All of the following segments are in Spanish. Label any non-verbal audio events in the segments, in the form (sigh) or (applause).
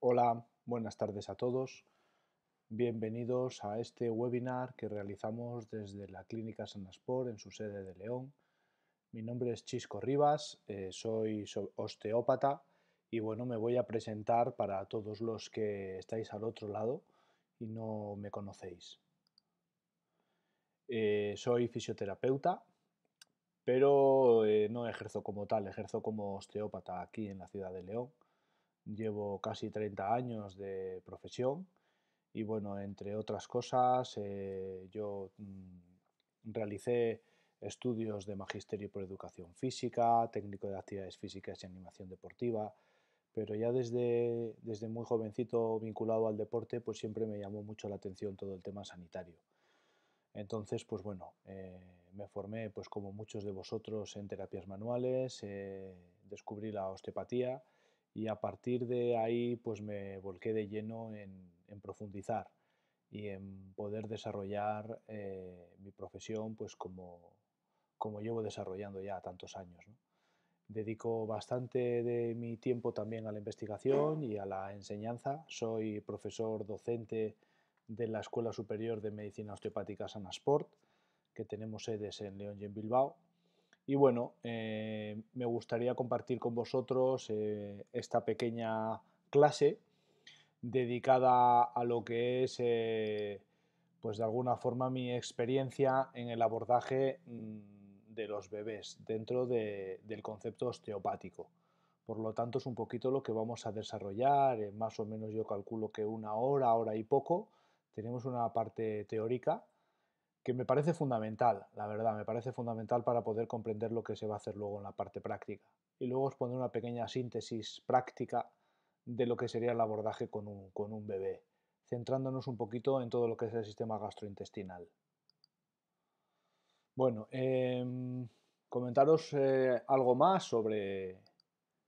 Hola, buenas tardes a todos. Bienvenidos a este webinar que realizamos desde la Clínica Aspor en su sede de León. Mi nombre es Chisco Rivas, eh, soy osteópata y bueno, me voy a presentar para todos los que estáis al otro lado y no me conocéis. Eh, soy fisioterapeuta, pero eh, no ejerzo como tal, ejerzo como osteópata aquí en la ciudad de León llevo casi 30 años de profesión y bueno, entre otras cosas, eh, yo mm, realicé estudios de Magisterio por Educación Física, técnico de actividades físicas y animación deportiva, pero ya desde, desde muy jovencito vinculado al deporte, pues siempre me llamó mucho la atención todo el tema sanitario. Entonces, pues bueno, eh, me formé, pues como muchos de vosotros, en terapias manuales, eh, descubrí la osteopatía, y a partir de ahí pues me volqué de lleno en, profundizar y en poder desarrollar eh, mi profesión pues como, como llevo desarrollando ya tantos años. Dedico bastante de mi tiempo también a la investigación y a la enseñanza. Soy profesor docente de la Escuela Superior de Medicina Osteopática Sanasport, que tenemos sedes en León y en Bilbao. Y bueno, eh, me gustaría compartir con vosotros eh, esta pequeña clase dedicada a lo que es, eh, pues de alguna forma, mi experiencia en el abordaje mm, de los bebés dentro del concepto osteopático. Por lo tanto, es un poquito lo que vamos a desarrollar, más o menos yo calculo que una hora, hora y poco. Tenemos una parte teórica que me parece fundamental, la verdad, me parece fundamental para poder comprender lo que se va a hacer luego en la parte práctica. Y luego os pondré una pequeña síntesis práctica de lo que sería el abordaje con un, bebé, centrándonos un poquito en todo lo que es el sistema gastrointestinal. Bueno, em, comentaros eh, algo más sobre,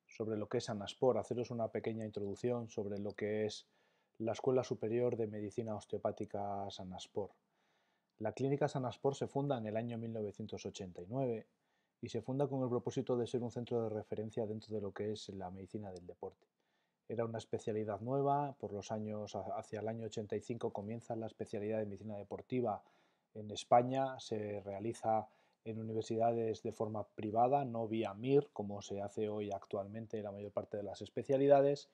sobre lo que es Anaspor, haceros una pequeña introducción sobre lo que es la Escuela Superior de Medicina Osteopática Sanaspor. La clínica Sanaspor se funda en el año 1989 y se funda con el propósito de ser un centro de referencia dentro de lo que es la medicina del deporte. Era una especialidad nueva, por los años hacia el año 85 comienza la especialidad de medicina deportiva en España, se realiza en universidades de forma privada, no vía MIR, como se hace hoy actualmente la mayor parte de las especialidades.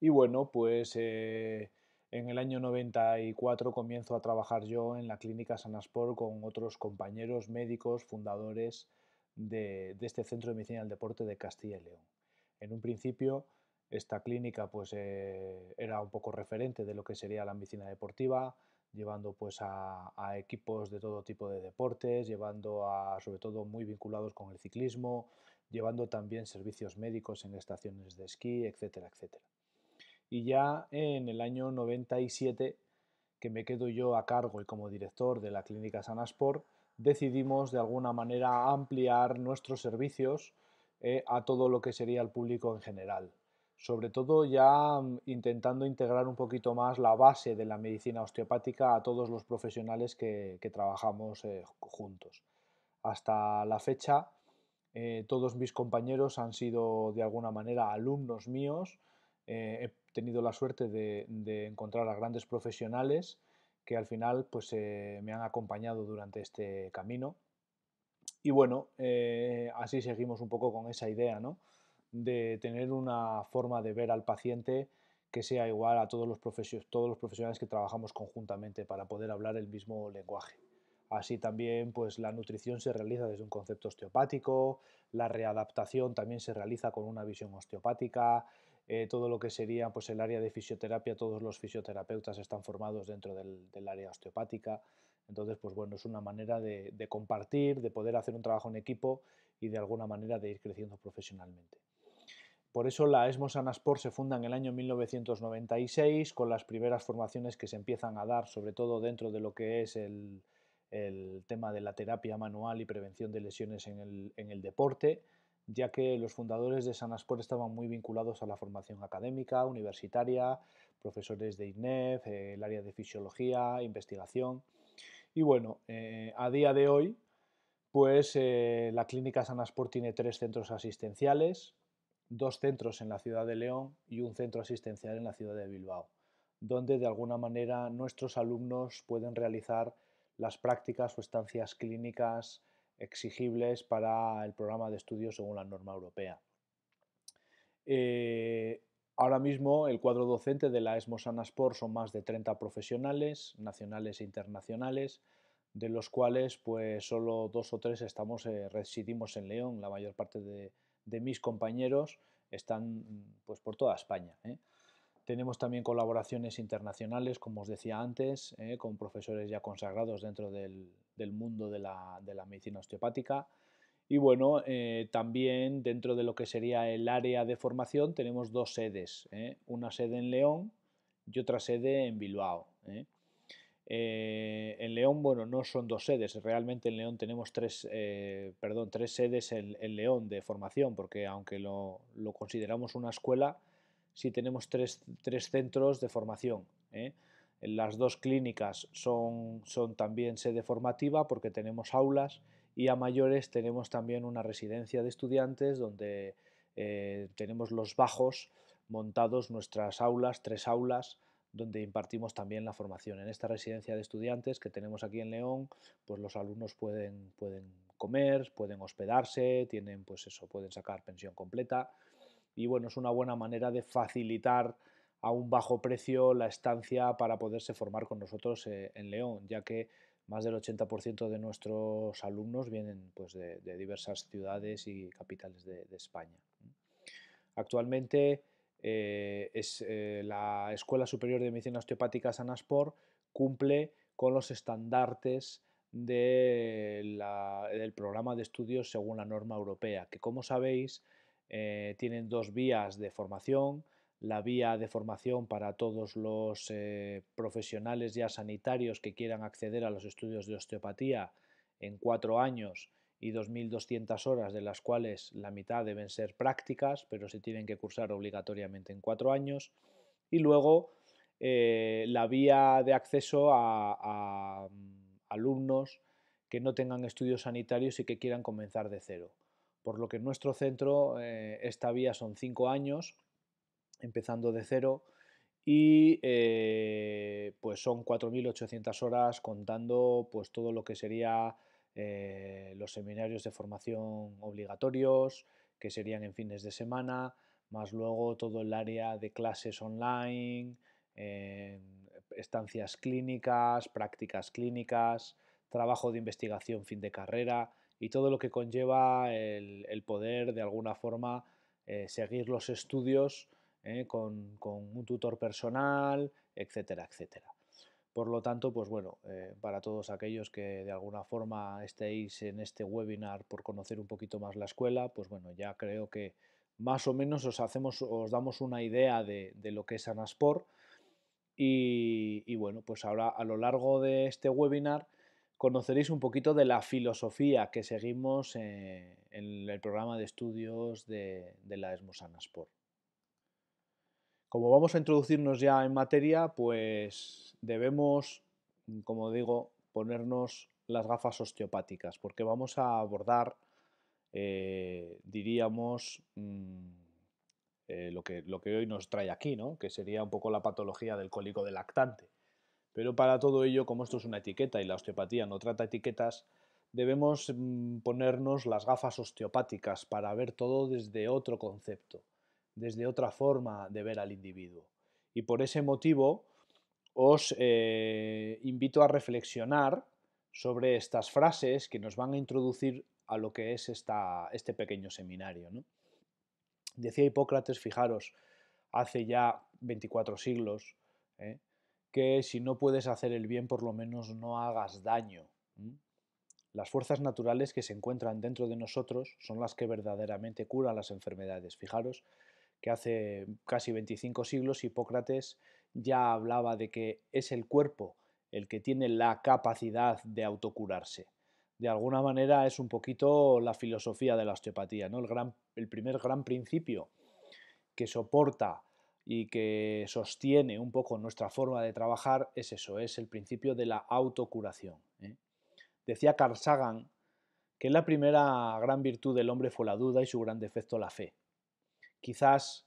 Y bueno, pues eh, en el año 94 comienzo a trabajar yo en la clínica Sanaspor con otros compañeros médicos fundadores de, este Centro de Medicina del Deporte de Castilla y León. En un principio, esta clínica pues, eh, era un poco referente de lo que sería la medicina deportiva, llevando pues, a, a, equipos de todo tipo de deportes, llevando a, sobre todo muy vinculados con el ciclismo, llevando también servicios médicos en estaciones de esquí, etcétera, etcétera. Y ya en el año 97, que me quedo yo a cargo y como director de la clínica Sanaspor decidimos de alguna manera ampliar nuestros servicios eh, a todo lo que sería el público en general. Sobre todo ya mm, intentando integrar un poquito más la base de la medicina osteopática a todos los profesionales que, trabajamos eh, juntos. Hasta la fecha, eh, todos mis compañeros han sido de alguna manera alumnos míos tenido la suerte de, encontrar a grandes profesionales que al final pues, eh, me han acompañado durante este camino. Y bueno, eh, así seguimos un poco con esa idea, De tener una forma de ver al paciente que sea igual a todos los, todos los profesionales que trabajamos conjuntamente para poder hablar el mismo lenguaje. Así también, pues la nutrición se realiza desde un concepto osteopático, la readaptación también se realiza con una visión osteopática, eh, todo lo que sería pues, el área de fisioterapia, todos los fisioterapeutas están formados dentro del, área osteopática, entonces pues bueno, es una manera de, compartir, de poder hacer un trabajo en equipo y de alguna manera de ir creciendo profesionalmente. Por eso la ESMO Sanaspor se funda en el año 1996 con las primeras formaciones que se empiezan a dar, sobre todo dentro de lo que es el, tema de la terapia manual y prevención de lesiones en el deporte ya que los fundadores de Sanasport estaban muy vinculados a la formación académica, universitaria, profesores de INEF, el área de fisiología, investigación. Y bueno, eh, a día de hoy, pues eh, la clínica Sanasport tiene tres centros asistenciales, dos centros en la ciudad de León y un centro asistencial en la ciudad de Bilbao, donde de alguna manera nuestros alumnos pueden realizar las prácticas o estancias clínicas exigibles para el programa de estudio según la norma europea. Eh, ahora mismo el cuadro docente de la ESMO Sanaspor son más de 30 profesionales nacionales e internacionales, de los cuales pues solo dos o tres estamos, eh, residimos en León, la mayor parte de, mis compañeros están mm, pues, por toda España. ¿eh? Tenemos también colaboraciones internacionales, como os decía antes, con profesores ya consagrados dentro del, del mundo de la, medicina osteopática. Y bueno, eh, también dentro de lo que sería el área de formación tenemos dos sedes, ¿eh? una sede en León y otra sede en Bilbao. ¿eh? en León, bueno, no son dos sedes, realmente en León tenemos tres, perdón, tres sedes en, León de formación, porque aunque lo, consideramos una escuela, sí tenemos tres, tres, centros de formación. Las dos clínicas son, también sede formativa porque tenemos aulas y a mayores tenemos también una residencia de estudiantes donde eh, tenemos los bajos montados nuestras aulas, tres aulas, donde impartimos también la formación. En esta residencia de estudiantes que tenemos aquí en León, pues los alumnos pueden, pueden comer, pueden hospedarse, tienen pues eso, pueden sacar pensión completa y bueno, es una buena manera de facilitar a un bajo precio la estancia para poderse formar con nosotros eh, en León, ya que más del 80% de nuestros alumnos vienen pues, de, diversas ciudades y capitales de, España. Actualmente eh, es, eh, la Escuela Superior de Medicina Osteopática Sanaspor cumple con los estandartes del programa de estudios según la norma europea, que como sabéis tienen dos vías de formación, la vía de formación para todos los eh, profesionales ya sanitarios que quieran acceder a los estudios de osteopatía en cuatro años y 2.200 horas, de las cuales la mitad deben ser prácticas, pero se tienen que cursar obligatoriamente en cuatro años. Y luego eh, la vía de acceso a, mm, alumnos que no tengan estudios sanitarios y que quieran comenzar de cero. Por lo que en nuestro centro eh, esta vía son cinco años empezando de cero y eh, pues son 4.800 horas contando pues todo lo que sería eh, los seminarios de formación obligatorios que serían en fines de semana más luego todo el área de clases online estancias clínicas prácticas clínicas trabajo de investigación fin de carrera y todo lo que conlleva el poder de alguna forma eh, seguir los estudios ¿eh? con, un tutor personal, etcétera, etcétera. Por lo tanto, pues bueno, eh, para todos aquellos que de alguna forma estéis en este webinar por conocer un poquito más la escuela, pues bueno, ya creo que más o menos os, hacemos, os damos una idea de, lo que es Anaspor. Y, bueno, pues ahora a lo largo de este webinar conoceréis un poquito de la filosofía que seguimos eh, en el programa de estudios de, de la ESMOS Anaspor. Como vamos a introducirnos ya en materia, pues debemos, como digo, ponernos las gafas osteopáticas, porque vamos a abordar, eh, diríamos, mm, eh, lo, que, lo que hoy nos trae aquí, ¿no? que sería un poco la patología del cólico del lactante. Pero para todo ello, como esto es una etiqueta y la osteopatía no trata etiquetas, debemos mm, ponernos las gafas osteopáticas para ver todo desde otro concepto desde otra forma de ver al individuo. Y por ese motivo os eh, invito a reflexionar sobre estas frases que nos van a introducir a lo que es este pequeño seminario. Decía Hipócrates, fijaros, hace ya 24 siglos, ¿eh? que si no puedes hacer el bien, por lo menos no hagas daño. Las fuerzas naturales que se encuentran dentro de nosotros son las que verdaderamente curan las enfermedades. Fijaros que hace casi 25 siglos Hipócrates ya hablaba de que es el cuerpo el que tiene la capacidad de autocurarse. De alguna manera es un poquito la filosofía de la osteopatía, ¿no? el, gran, el primer gran principio que soporta y que sostiene un poco nuestra forma de trabajar es eso, es el principio de la autocuración. ¿eh? Decía Carl Sagan que la primera gran virtud del hombre fue la duda y su gran defecto la fe quizás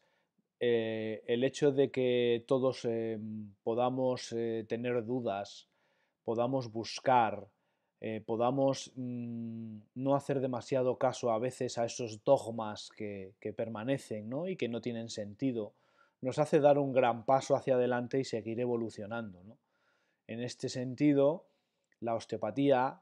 eh, el hecho de que todos eh, podamos eh, tener dudas, podamos buscar, podamos mm, no hacer demasiado caso a veces a esos dogmas que, permanecen y que no tienen sentido, nos hace dar un gran paso hacia adelante y seguir evolucionando. En este sentido, la osteopatía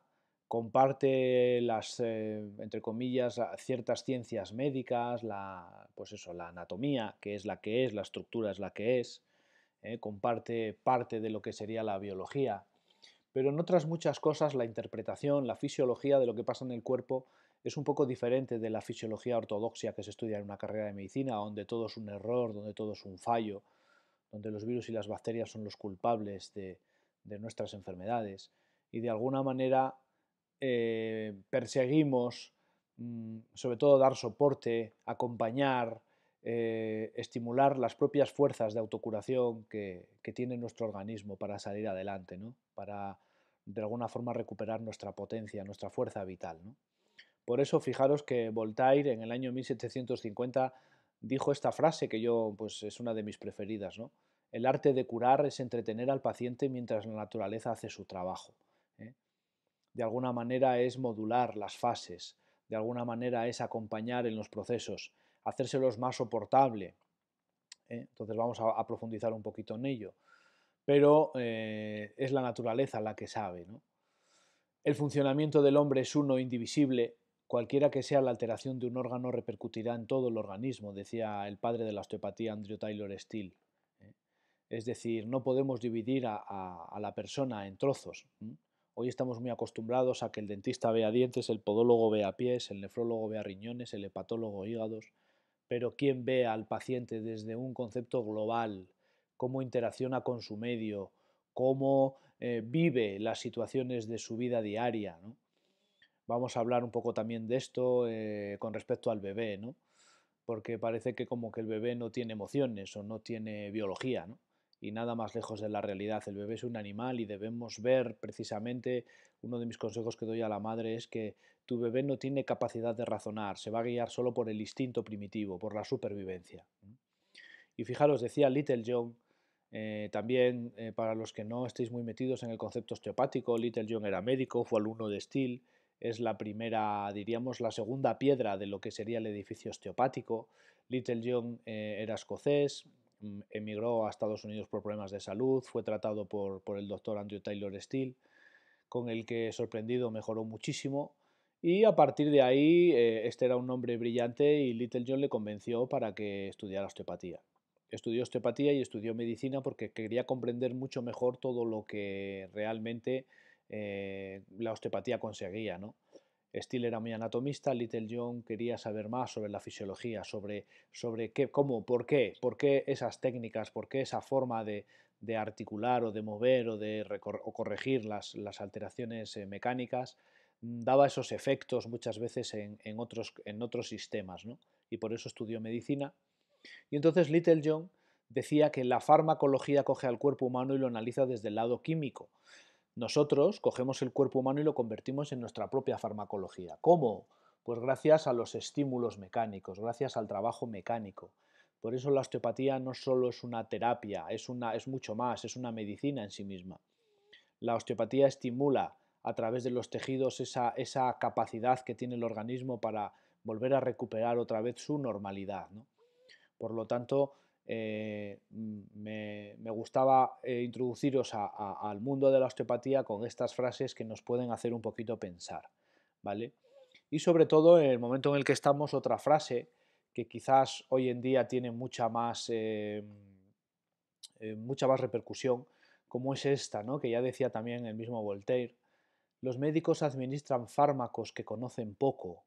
comparte las, eh, entre comillas, ciertas ciencias médicas, la, pues eso, la anatomía, que es la que es, la estructura es la que es, eh, comparte parte de lo que sería la biología, pero en otras muchas cosas la interpretación, la fisiología de lo que pasa en el cuerpo es un poco diferente de la fisiología ortodoxia que se estudia en una carrera de medicina, donde todo es un error, donde todo es un fallo, donde los virus y las bacterias son los culpables de, de nuestras enfermedades y de alguna manera eh, perseguimos mm, sobre todo dar soporte, acompañar, eh, estimular las propias fuerzas de autocuración que, tiene nuestro organismo para salir adelante, para de alguna forma recuperar nuestra potencia, nuestra fuerza vital. Por eso fijaros que Voltaire en el año 1750 dijo esta frase que yo pues es una de mis preferidas, El arte de curar es entretener al paciente mientras la naturaleza hace su trabajo de alguna manera es modular las fases, de alguna manera es acompañar en los procesos, hacérselos más soportable. ¿eh? Entonces vamos a, profundizar un poquito en ello. Pero eh, es la naturaleza la que sabe. El funcionamiento del hombre es uno indivisible. Cualquiera que sea la alteración de un órgano repercutirá en todo el organismo, decía el padre de la osteopatía Andrew Taylor Steele. ¿eh? Es decir, no podemos dividir a, la persona en trozos. Hoy estamos muy acostumbrados a que el dentista vea dientes, el podólogo vea pies, el nefrólogo vea riñones, el hepatólogo hígados, pero ¿quién ve al paciente desde un concepto global? ¿Cómo interacciona con su medio? ¿Cómo eh, vive las situaciones de su vida diaria? ¿no? Vamos a hablar un poco también de esto eh, con respecto al bebé, ¿no? porque parece que como que el bebé no tiene emociones o no tiene biología. ¿no? y nada más lejos de la realidad. El bebé es un animal y debemos ver precisamente, uno de mis consejos que doy a la madre es que tu bebé no tiene capacidad de razonar, se va a guiar solo por el instinto primitivo, por la supervivencia. Y fijaros, decía Little John, eh, también eh, para los que no estéis muy metidos en el concepto osteopático, Little John era médico, fue alumno de Steel, es la primera, diríamos, la segunda piedra de lo que sería el edificio osteopático. Little John eh, era escocés, Em, emigró a Estados Unidos por problemas de salud, fue tratado por, el doctor Andrew Taylor Steele, con el que sorprendido mejoró muchísimo y a partir de ahí eh, este era un hombre brillante y Little John le convenció para que estudiara osteopatía. Estudió osteopatía y estudió medicina porque quería comprender mucho mejor todo lo que realmente eh, la osteopatía conseguía, ¿no? Steele era muy anatomista, Little John quería saber más sobre la fisiología, sobre, sobre qué, cómo, por qué, por qué esas técnicas, por qué esa forma de, articular o de mover o de corregir las, alteraciones eh, mecánicas mm, daba esos efectos muchas veces en, otros, en otros sistemas, y por eso estudió medicina. Y entonces Little John decía que la farmacología coge al cuerpo humano y lo analiza desde el lado químico. Nosotros cogemos el cuerpo humano y lo convertimos en nuestra propia farmacología. ¿Cómo? Pues gracias a los estímulos mecánicos, gracias al trabajo mecánico. Por eso la osteopatía no solo es una terapia, es, una, es mucho más, es una medicina en sí misma. La osteopatía estimula a través de los tejidos esa, esa capacidad que tiene el organismo para volver a recuperar otra vez su normalidad. Por lo tanto, eh, me, gustaba eh, introduciros al mundo de la osteopatía con estas frases que nos pueden hacer un poquito pensar, ¿vale? Y sobre todo en el momento en el que estamos, otra frase que quizás hoy en día tiene mucha más, eh, mucha más repercusión, como es esta, ¿no? que ya decía también el mismo Voltaire, los médicos administran fármacos que conocen poco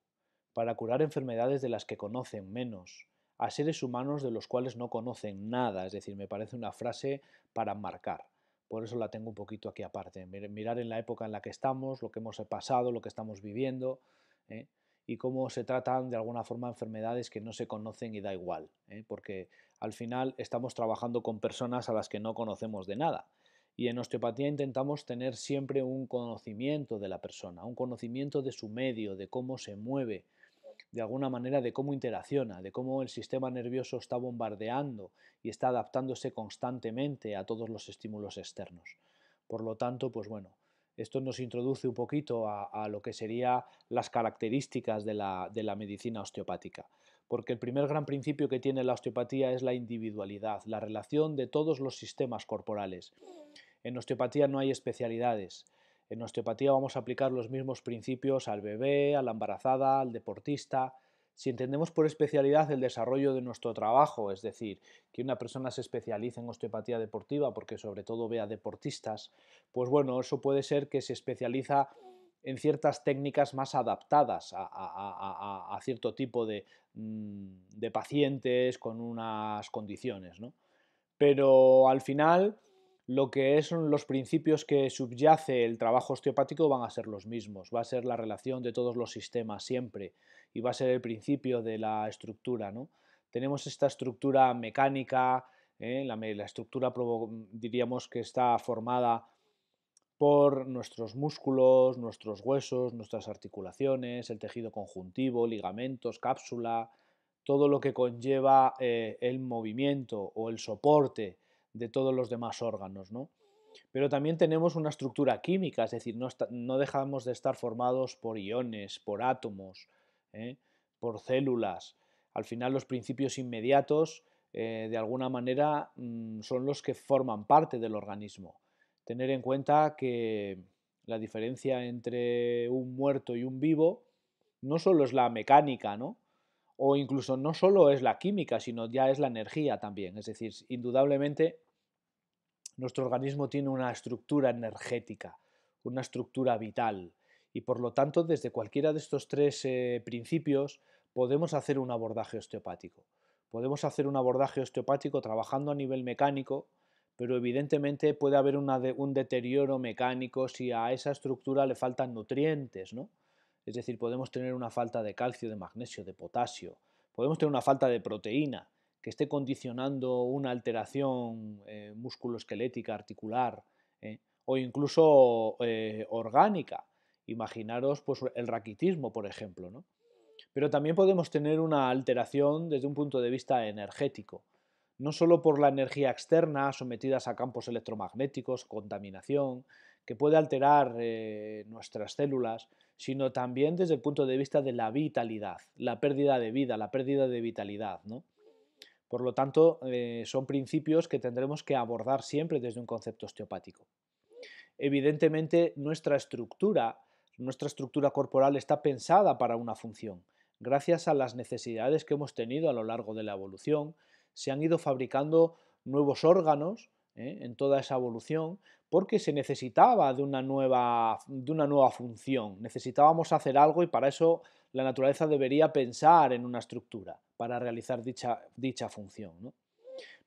para curar enfermedades de las que conocen menos a seres humanos de los cuales no conocen nada. Es decir, me parece una frase para marcar. Por eso la tengo un poquito aquí aparte. Mirar en la época en la que estamos, lo que hemos pasado, lo que estamos viviendo ¿eh? y cómo se tratan de alguna forma enfermedades que no se conocen y da igual. ¿eh? Porque al final estamos trabajando con personas a las que no conocemos de nada. Y en osteopatía intentamos tener siempre un conocimiento de la persona, un conocimiento de su medio, de cómo se mueve, de alguna manera de cómo interacciona, de cómo el sistema nervioso está bombardeando y está adaptándose constantemente a todos los estímulos externos. Por lo tanto, pues bueno, esto nos introduce un poquito a, lo que serían las características de la medicina osteopática, porque el primer gran principio que tiene la osteopatía es la individualidad, la relación de todos los sistemas corporales. En osteopatía no hay especialidades, en osteopatía vamos a aplicar los mismos principios al bebé, a la embarazada, al deportista. Si entendemos por especialidad el desarrollo de nuestro trabajo, es decir, que una persona se especialice en osteopatía deportiva porque sobre todo ve a deportistas, pues bueno, eso puede ser que se especializa en ciertas técnicas más adaptadas a, cierto tipo mm, de, pacientes con unas condiciones. Pero al final lo que son los principios que subyace el trabajo osteopático van a ser los mismos, va a ser la relación de todos los sistemas siempre y va a ser el principio de la estructura. ¿no? Tenemos esta estructura mecánica, ¿eh? la, estructura diríamos que está formada por nuestros músculos, nuestros huesos, nuestras articulaciones, el tejido conjuntivo, ligamentos, cápsula, todo lo que conlleva eh, el movimiento o el soporte de todos los demás órganos, ¿no? Pero también tenemos una estructura química, es decir, no, dejamos de estar formados por iones, por átomos, ¿eh? por células. Al final los principios inmediatos, eh, de alguna manera, mm, son los que forman parte del organismo. Tener en cuenta que la diferencia entre un muerto y un vivo no solo es la mecánica, ¿no? o incluso no solo es la química, sino ya es la energía también. Es decir, indudablemente nuestro organismo tiene una estructura energética, una estructura vital y por lo tanto desde cualquiera de estos tres eh, principios podemos hacer un abordaje osteopático. Podemos hacer un abordaje osteopático trabajando a nivel mecánico, pero evidentemente puede haber un deterioro mecánico si a esa estructura le faltan nutrientes, ¿no? Es decir, podemos tener una falta de calcio, de magnesio, de potasio, podemos tener una falta de proteína, que esté condicionando una alteración eh, musculoesquelética, articular eh, o incluso eh, orgánica. Imaginaros pues, el raquitismo, por ejemplo. ¿no? Pero también podemos tener una alteración desde un punto de vista energético, no solo por la energía externa sometidas a campos electromagnéticos, contaminación, que puede alterar eh, nuestras células, sino también desde el punto de vista de la vitalidad, la pérdida de vida, la pérdida de vitalidad. ¿no? Por lo tanto, eh, son principios que tendremos que abordar siempre desde un concepto osteopático. Evidentemente, nuestra estructura, nuestra estructura corporal está pensada para una función. Gracias a las necesidades que hemos tenido a lo largo de la evolución, se han ido fabricando nuevos órganos ¿eh? en toda esa evolución porque se necesitaba de una, nueva, de una nueva función. Necesitábamos hacer algo y para eso la naturaleza debería pensar en una estructura para realizar dicha, función.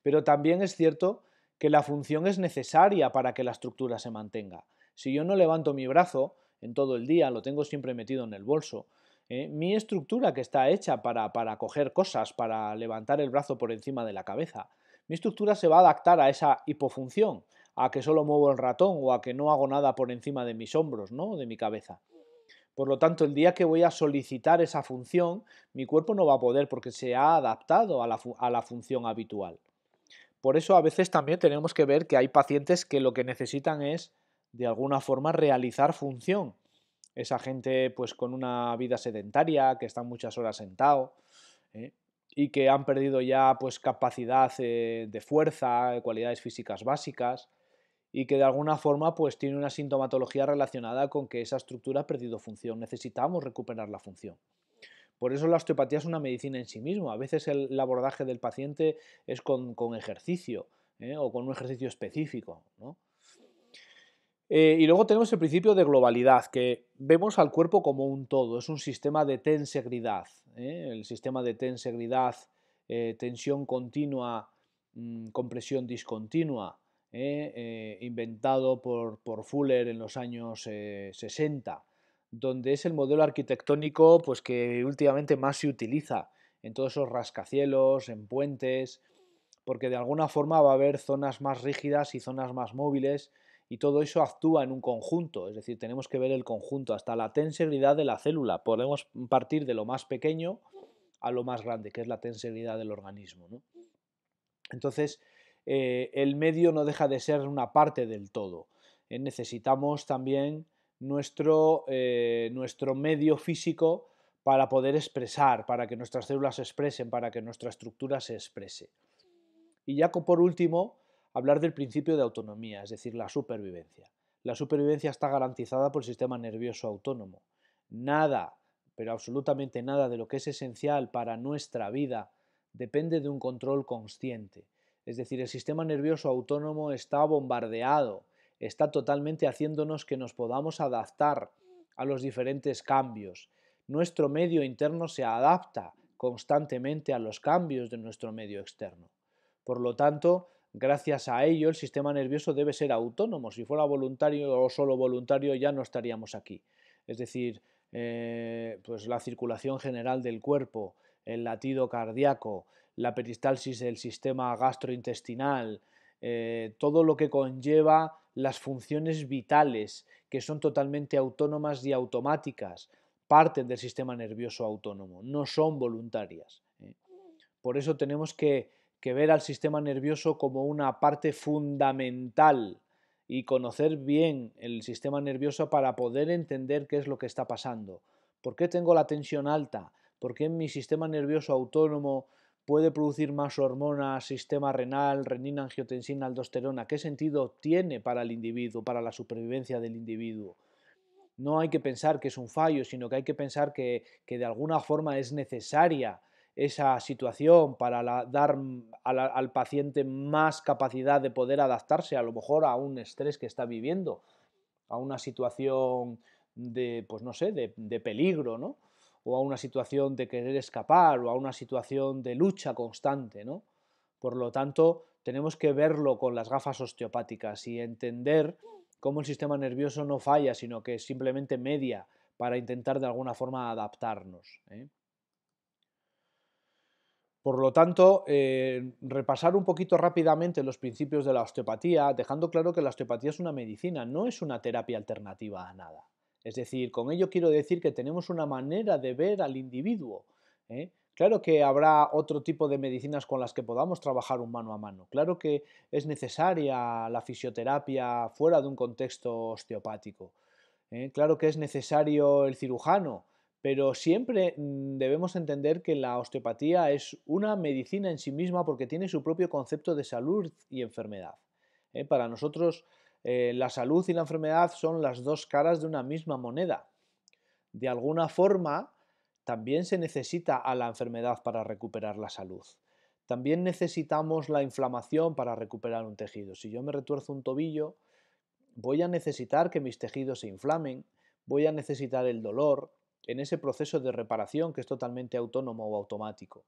Pero también es cierto que la función es necesaria para que la estructura se mantenga. Si yo no levanto mi brazo en todo el día, lo tengo siempre metido en el bolso, eh, mi estructura que está hecha para, coger cosas, para levantar el brazo por encima de la cabeza, mi estructura se va a adaptar a esa hipofunción, a que solo muevo el ratón o a que no hago nada por encima de mis hombros, ¿no? de mi cabeza. Por lo tanto, el día que voy a solicitar esa función, mi cuerpo no va a poder porque se ha adaptado a la, función habitual. Por eso a veces también tenemos que ver que hay pacientes que lo que necesitan es, de alguna forma, realizar función. Esa gente pues con una vida sedentaria, que están muchas horas sentado, ¿eh? y que han perdido ya pues capacidad eh, de fuerza, eh, cualidades físicas básicas y que de alguna forma pues tiene una sintomatología relacionada con que esa estructura ha perdido función, necesitamos recuperar la función. Por eso la osteopatía es una medicina en sí misma, a veces el, abordaje del paciente es con, ejercicio ¿eh? o con un ejercicio específico. Eh, y luego tenemos el principio de globalidad, que vemos al cuerpo como un todo, es un sistema de tensegridad. ¿eh? El sistema de tensegridad, eh, tensión continua, mm, compresión discontinua, eh, eh, inventado por, Fuller en los años 60, eh, donde es el modelo arquitectónico pues, que últimamente más se utiliza en todos esos rascacielos, en puentes, porque de alguna forma va a haber zonas más rígidas y zonas más móviles y todo eso actúa en un conjunto, es decir, tenemos que ver el conjunto, hasta la tensibilidad de la célula. Podemos partir de lo más pequeño a lo más grande, que es la tensibilidad del organismo. Entonces, eh, el medio no deja de ser una parte del todo. Eh, necesitamos también nuestro, eh, nuestro medio físico para poder expresar, para que nuestras células se expresen, para que nuestra estructura se exprese. Y ya por último, hablar del principio de autonomía, es decir, la supervivencia. La supervivencia está garantizada por el sistema nervioso autónomo. Nada, pero absolutamente nada de lo que es esencial para nuestra vida depende de un control consciente. Es decir, el sistema nervioso autónomo está bombardeado, está totalmente haciéndonos que nos podamos adaptar a los diferentes cambios. Nuestro medio interno se adapta constantemente a los cambios de nuestro medio externo. Por lo tanto, gracias a ello, el sistema nervioso debe ser autónomo. Si fuera voluntario o solo voluntario, ya no estaríamos aquí. Es decir, eh, pues la circulación general del cuerpo, el latido cardíaco, la peristalsis del sistema gastrointestinal, eh, todo lo que conlleva las funciones vitales, que son totalmente autónomas y automáticas, parten del sistema nervioso autónomo, no son voluntarias. ¿eh? Por eso tenemos que, que ver al sistema nervioso como una parte fundamental y conocer bien el sistema nervioso para poder entender qué es lo que está pasando. ¿Por qué tengo la tensión alta? ¿Por qué en mi sistema nervioso autónomo puede producir más hormonas, sistema renal, renina, angiotensina, aldosterona. ¿Qué sentido tiene para el individuo, para la supervivencia del individuo? No hay que pensar que es un fallo, sino que hay que pensar que, de alguna forma es necesaria esa situación para dar mm, al paciente más capacidad de poder adaptarse a lo mejor a un estrés que está viviendo, a una situación de, pues no sé, de peligro, ¿no? o a una situación de querer escapar o a una situación de lucha constante, ¿no? Por lo tanto, tenemos que verlo con las gafas osteopáticas y entender cómo el sistema nervioso no falla, sino que es simplemente media para intentar de alguna forma adaptarnos. ¿eh? Por lo tanto, eh, repasar un poquito rápidamente los principios de la osteopatía, dejando claro que la osteopatía es una medicina, no es una terapia alternativa a nada. Es decir, con ello quiero decir que tenemos una manera de ver al individuo. ¿eh? Claro que habrá otro tipo de medicinas con las que podamos trabajar un mano a mano. Claro que es necesaria la fisioterapia fuera de un contexto osteopático. ¿eh? Claro que es necesario el cirujano, pero siempre mm, debemos entender que la osteopatía es una medicina en sí misma porque tiene su propio concepto de salud y enfermedad. ¿eh? Para nosotros eh, la salud y la enfermedad son las dos caras de una misma moneda. De alguna forma, también se necesita a la enfermedad para recuperar la salud. También necesitamos la inflamación para recuperar un tejido. Si yo me retuerzo un tobillo, voy a necesitar que mis tejidos se inflamen, voy a necesitar el dolor en ese proceso de reparación que es totalmente autónomo o automático.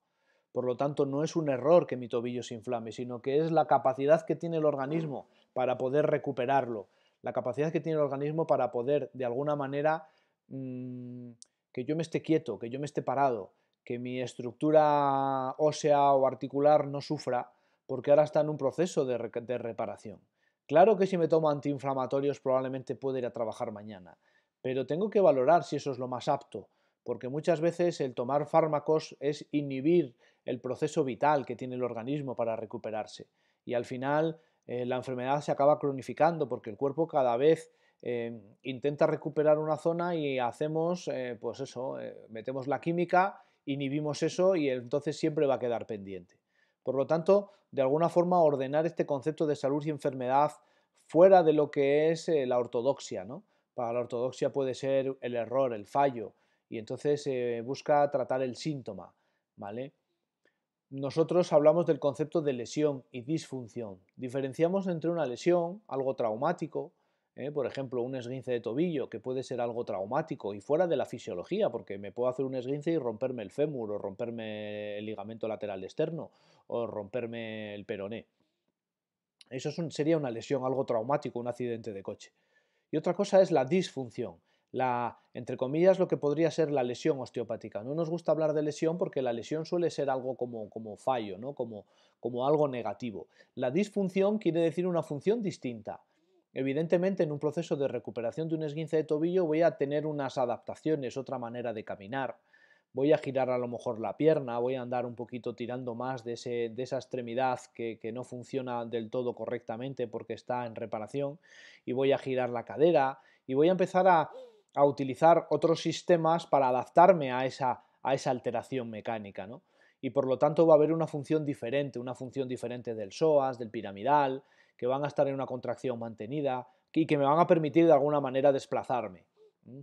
Por lo tanto, no es un error que mi tobillo se inflame, sino que es la capacidad que tiene el organismo para poder recuperarlo, la capacidad que tiene el organismo para poder, de alguna manera, mm, que yo me esté quieto, que yo me esté parado, que mi estructura ósea o articular no sufra, porque ahora está en un proceso de, reparación. Claro que si me tomo antiinflamatorios probablemente pueda ir a trabajar mañana, pero tengo que valorar si eso es lo más apto, porque muchas veces el tomar fármacos es inhibir el proceso vital que tiene el organismo para recuperarse. Y al final eh, la enfermedad se acaba cronificando porque el cuerpo cada vez em, intenta recuperar una zona y hacemos, eh, pues eso, eh, metemos la química, inhibimos eso y entonces siempre va a quedar pendiente. Por lo tanto, de alguna forma ordenar este concepto de salud y enfermedad fuera de lo que es la ortodoxia, ¿no? Para la ortodoxia puede ser el error, el fallo, y entonces busca tratar el síntoma, ¿vale? Nosotros hablamos del concepto de lesión y disfunción. Diferenciamos entre una lesión, algo traumático, ¿eh? por ejemplo, un esguince de tobillo, que puede ser algo traumático y fuera de la fisiología, porque me puedo hacer un esguince y romperme el fémur, o romperme el ligamento lateral externo, o romperme el peroné. Eso sería una lesión, algo traumático, un accidente de coche. Y otra cosa es la disfunción la, entre comillas, lo que podría ser la lesión osteopática. No nos gusta hablar de lesión porque la lesión suele ser algo como, como fallo, ¿no? como, como algo negativo. La disfunción quiere decir una función distinta. Evidentemente, en un proceso de recuperación de un esguince de tobillo voy a tener unas adaptaciones, otra manera de caminar, voy a girar a lo mejor la pierna, voy a andar un poquito tirando más de, de esa extremidad que, que, no funciona del todo correctamente porque está en reparación, y voy a girar la cadera, y voy a empezar a, a utilizar otros sistemas para adaptarme a esa, a esa alteración mecánica, ¿no? Y por lo tanto va a haber una función diferente, una función diferente del psoas, del piramidal, que van a estar en una contracción mantenida y que me van a permitir de alguna manera desplazarme.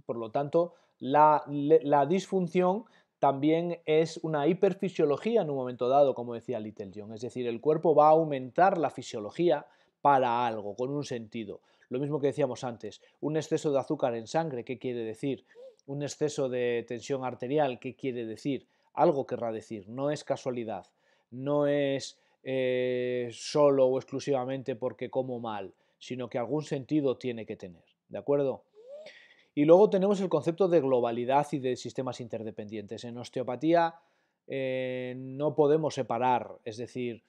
Por lo tanto, la, la disfunción también es una hiperfisiología en un momento dado, como decía Little John. Es decir, el cuerpo va a aumentar la fisiología para algo, con un sentido. Lo mismo que decíamos antes, un exceso de azúcar en sangre, ¿qué quiere decir? Un exceso de tensión arterial, ¿qué quiere decir? Algo querrá decir, no es casualidad, no es eh, solo o exclusivamente porque como mal, sino que algún sentido tiene que tener, ¿de acuerdo? Y luego tenemos el concepto de globalidad y de sistemas interdependientes. En osteopatía eh, no podemos separar, es decir,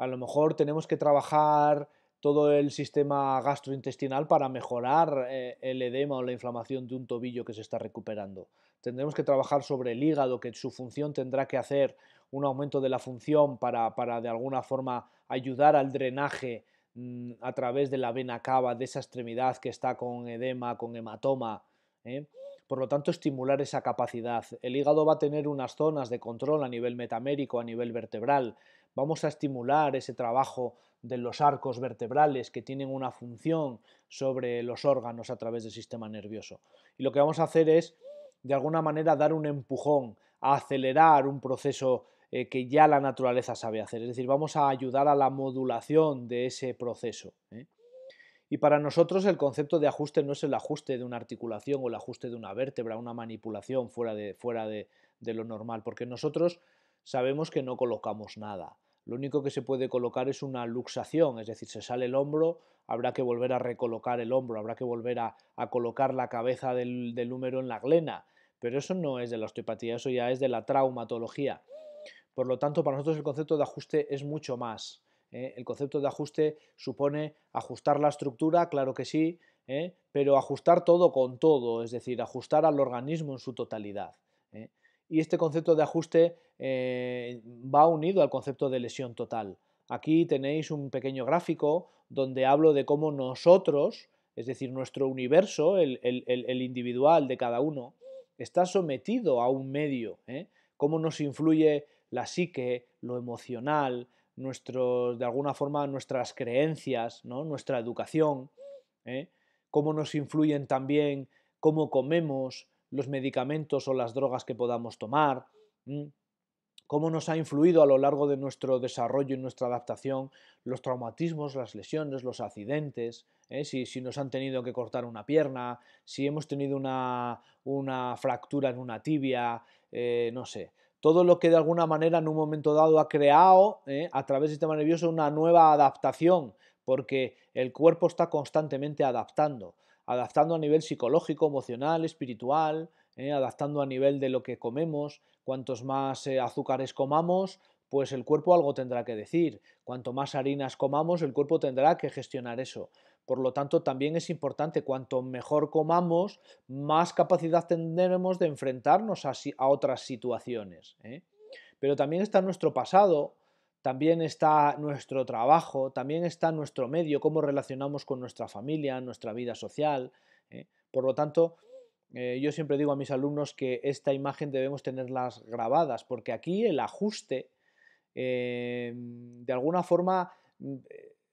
a lo mejor tenemos que trabajar todo el sistema gastrointestinal para mejorar eh, el edema o la inflamación de un tobillo que se está recuperando. Tendremos que trabajar sobre el hígado, que su función tendrá que hacer un aumento de la función para, de alguna forma ayudar al drenaje mm, a través de la vena cava, de esa extremidad que está con edema, con hematoma. ¿eh? Por lo tanto, estimular esa capacidad. El hígado va a tener unas zonas de control a nivel metamérico, a nivel vertebral, vamos a estimular ese trabajo de los arcos vertebrales que tienen una función sobre los órganos a través del sistema nervioso. Y lo que vamos a hacer es, de alguna manera, dar un empujón, acelerar un proceso eh, que ya la naturaleza sabe hacer. Es decir, vamos a ayudar a la modulación de ese proceso. ¿eh? Y para nosotros el concepto de ajuste no es el ajuste de una articulación o el ajuste de una vértebra, una manipulación fuera de, fuera de lo normal, porque nosotros sabemos que no colocamos nada. Lo único que se puede colocar es una luxación, es decir, se sale el hombro, habrá que volver a recolocar el hombro, habrá que volver a, colocar la cabeza del, del húmero en la glena. Pero eso no es de la osteopatía, eso ya es de la traumatología. Por lo tanto, para nosotros el concepto de ajuste es mucho más. ¿eh? El concepto de ajuste supone ajustar la estructura, claro que sí, ¿eh? pero ajustar todo con todo, es decir, ajustar al organismo en su totalidad y este concepto de ajuste eh, va unido al concepto de lesión total. Aquí tenéis un pequeño gráfico donde hablo de cómo nosotros, es decir, nuestro universo, el, individual de cada uno, está sometido a un medio, ¿eh? cómo nos influye la psique, lo emocional, nuestros, de alguna forma nuestras creencias, nuestra educación, ¿eh? cómo nos influyen también cómo comemos, los medicamentos o las drogas que podamos tomar, cómo nos ha influido a lo largo de nuestro desarrollo y nuestra adaptación los traumatismos, las lesiones, los accidentes, ¿eh? si, si, nos han tenido que cortar una pierna, si hemos tenido una, fractura en una tibia, eh, no sé. Todo lo que de alguna manera en un momento dado ha creado ¿eh? a través del sistema nervioso una nueva adaptación, porque el cuerpo está constantemente adaptando adaptando a nivel psicológico, emocional, espiritual, eh, adaptando a nivel de lo que comemos, cuantos más eh, azúcares comamos, pues el cuerpo algo tendrá que decir, cuanto más harinas comamos, el cuerpo tendrá que gestionar eso. Por lo tanto, también es importante, cuanto mejor comamos, más capacidad tendremos de enfrentarnos a, a otras situaciones. Eh. Pero también está nuestro pasado, también está nuestro trabajo, también está nuestro medio, cómo relacionamos con nuestra familia, nuestra vida social. ¿eh? Por lo tanto, eh, yo siempre digo a mis alumnos que esta imagen debemos tenerlas grabadas, porque aquí el ajuste, em, de alguna forma, mm,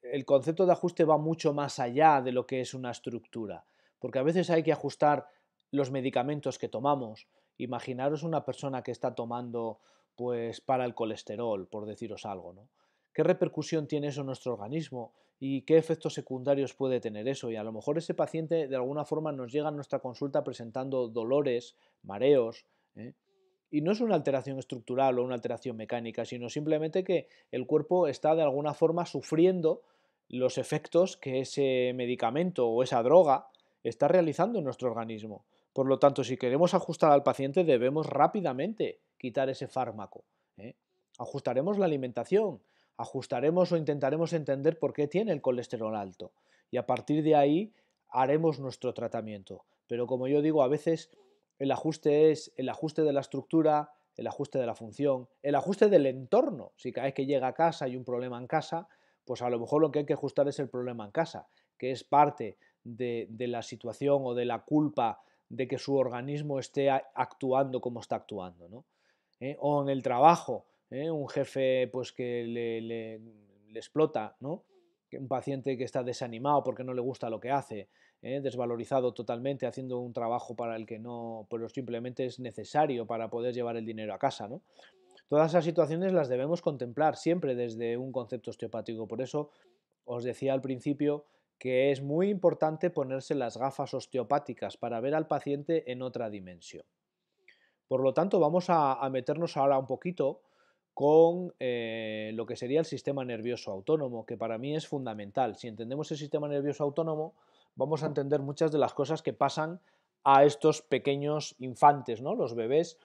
el concepto de ajuste va mucho más allá de lo que es una estructura, porque a veces hay que ajustar los medicamentos que tomamos. Imaginaros una persona que está tomando pues para el colesterol, por deciros algo, ¿no? ¿Qué repercusión tiene eso en nuestro organismo? ¿Y qué efectos secundarios puede tener eso? Y a lo mejor ese paciente de alguna forma nos llega a nuestra consulta presentando dolores, mareos, ¿eh? Y no es una alteración estructural o una alteración mecánica, sino simplemente que el cuerpo está de alguna forma sufriendo los efectos que ese medicamento o esa droga está realizando en nuestro organismo. Por lo tanto, si queremos ajustar al paciente, debemos rápidamente quitar ese fármaco. ¿eh? Ajustaremos la alimentación, ajustaremos o intentaremos entender por qué tiene el colesterol alto y a partir de ahí haremos nuestro tratamiento. Pero como yo digo, a veces el ajuste es el ajuste de la estructura, el ajuste de la función, el ajuste del entorno. Si cada vez que llega a casa hay un problema en casa, pues a lo mejor lo que hay que ajustar es el problema en casa, que es parte de la situación o de la culpa de que su organismo esté actuando como está actuando. ¿no? ¿Eh? O en el trabajo, ¿eh? un jefe pues, que le, explota, ¿no? un paciente que está desanimado porque no le gusta lo que hace, ¿eh? desvalorizado totalmente, haciendo un trabajo para el que no, pero simplemente es necesario para poder llevar el dinero a casa. ¿no? Todas esas situaciones las debemos contemplar siempre desde un concepto osteopático. Por eso os decía al principio que es muy importante ponerse las gafas osteopáticas para ver al paciente en otra dimensión. Por lo tanto, vamos a, meternos ahora un poquito con eh, lo que sería el sistema nervioso autónomo, que para mí es fundamental. Si entendemos el sistema nervioso autónomo, vamos a entender muchas de las cosas que pasan a estos pequeños infantes, ¿no? los bebés,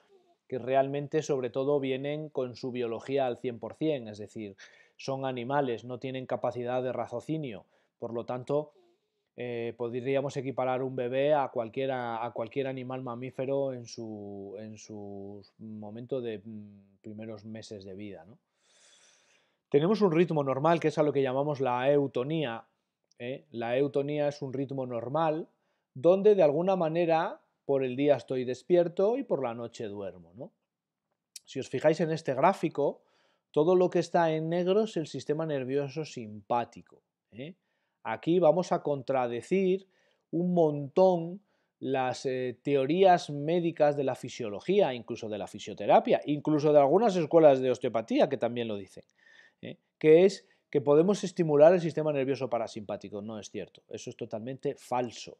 que realmente sobre todo vienen con su biología al 100%, es decir, son animales, no tienen capacidad de raciocinio, por lo tanto, eh, podríamos equiparar un bebé a cualquier, a cualquier animal mamífero en su, en su momento de mm, primeros meses de vida. ¿no? Tenemos un ritmo normal que es a lo que llamamos la eutonía. ¿eh? La eutonía es un ritmo normal donde de alguna manera por el día estoy despierto y por la noche duermo. ¿no? Si os fijáis en este gráfico, todo lo que está en negro es el sistema nervioso simpático. ¿eh? Aquí vamos a contradecir un montón las eh, teorías médicas de la fisiología, incluso de la fisioterapia, incluso de algunas escuelas de osteopatía que también lo dicen, ¿eh? que es que podemos estimular el sistema nervioso parasimpático. No es cierto, eso es totalmente falso.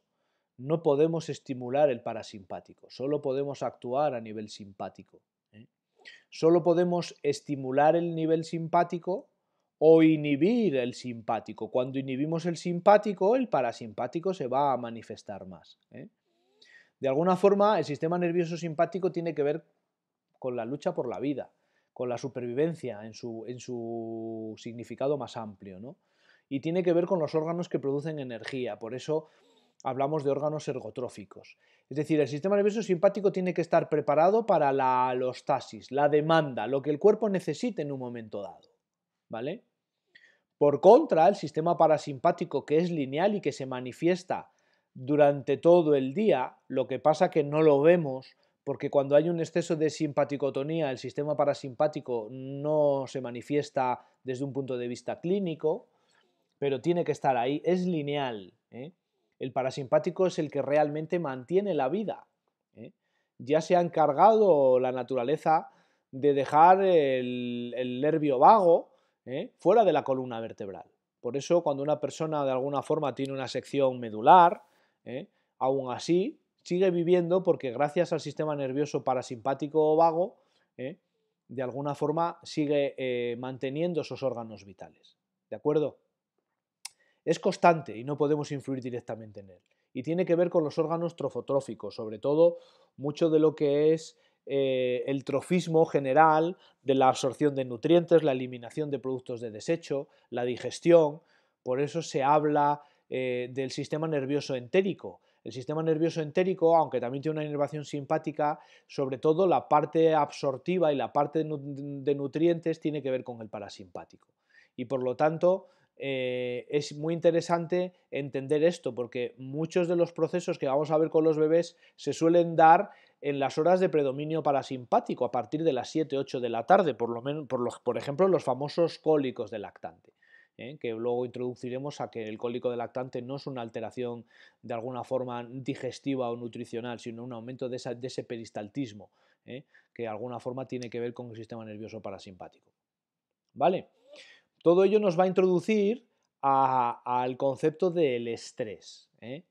No podemos estimular el parasimpático, solo podemos actuar a nivel simpático. ¿eh? Solo podemos estimular el nivel simpático o inhibir el simpático. Cuando inhibimos el simpático, el parasimpático se va a manifestar más. ¿eh? De alguna forma, el sistema nervioso simpático tiene que ver con la lucha por la vida, con la supervivencia en su, en su significado más amplio, ¿no? y tiene que ver con los órganos que producen energía. Por eso hablamos de órganos ergotróficos. Es decir, el sistema nervioso simpático tiene que estar preparado para la alostasis, la demanda, lo que el cuerpo necesite en un momento dado. ¿Vale? Por contra, el sistema parasimpático que es lineal y que se manifiesta durante todo el día, lo que pasa que no lo vemos porque cuando hay un exceso de simpaticotonía, el sistema parasimpático no se manifiesta desde un punto de vista clínico, pero tiene que estar ahí, es lineal. ¿eh? El parasimpático es el que realmente mantiene la vida. ¿eh? Ya se ha encargado la naturaleza de dejar el nervio vago, ¿eh? fuera de la columna vertebral. Por eso cuando una persona de alguna forma tiene una sección medular, ¿eh? aún así sigue viviendo porque gracias al sistema nervioso parasimpático o vago, ¿eh? de alguna forma sigue manteniendo esos órganos vitales. ¿De acuerdo? Es constante y no podemos influir directamente en él. Y tiene que ver con los órganos trofotróficos, sobre todo mucho de lo que es eh, el trofismo general de la absorción de nutrientes, la eliminación de productos de desecho, la digestión. Por eso se habla eh, del sistema nervioso entérico. El sistema nervioso entérico, aunque también tiene una inervación simpática, sobre todo la parte absortiva y la parte de nutrientes tiene que ver con el parasimpático. Y por lo tanto, eh, es muy interesante entender esto porque muchos de los procesos que vamos a ver con los bebés se suelen dar en las horas de predominio parasimpático a partir de las 7-8 de la tarde, por, lo menos, por, ejemplo los famosos cólicos del lactante. ¿eh? que luego introduciremos a que el cólico de lactante no es una alteración de alguna forma digestiva o nutricional, sino un aumento de, ese peristaltismo, ¿eh? que de alguna forma tiene que ver con el sistema nervioso parasimpático. ¿Vale? Todo ello nos va a introducir al concepto del estrés. ¿eh?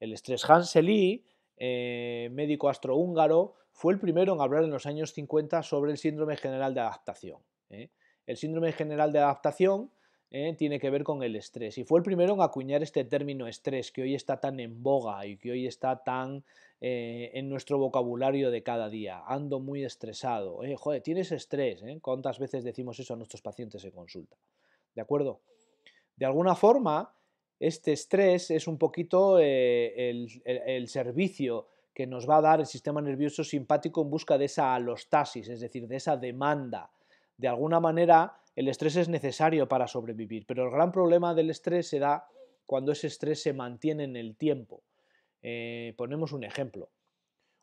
El estrés Hanseli eh, médico astrohúngaro, fue el primero en hablar en los años 50 sobre el síndrome general de adaptación. ¿eh? El síndrome general de adaptación ¿eh? tiene que ver con el estrés. Y fue el primero en acuñar este término estrés, que hoy está tan en boga y que hoy está tan en nuestro vocabulario de cada día. Ando muy estresado. joder, tienes estrés. ¿Cuántas veces decimos eso a nuestros pacientes en consulta? ¿De acuerdo? De alguna forma, este estrés es un poquito eh, el, servicio que nos va a dar el sistema nervioso simpático en busca de esa alostasis, es decir, de esa demanda. De alguna manera, el estrés es necesario para sobrevivir, pero el gran problema del estrés se da cuando ese estrés se mantiene en el tiempo. Eh, ponemos un ejemplo.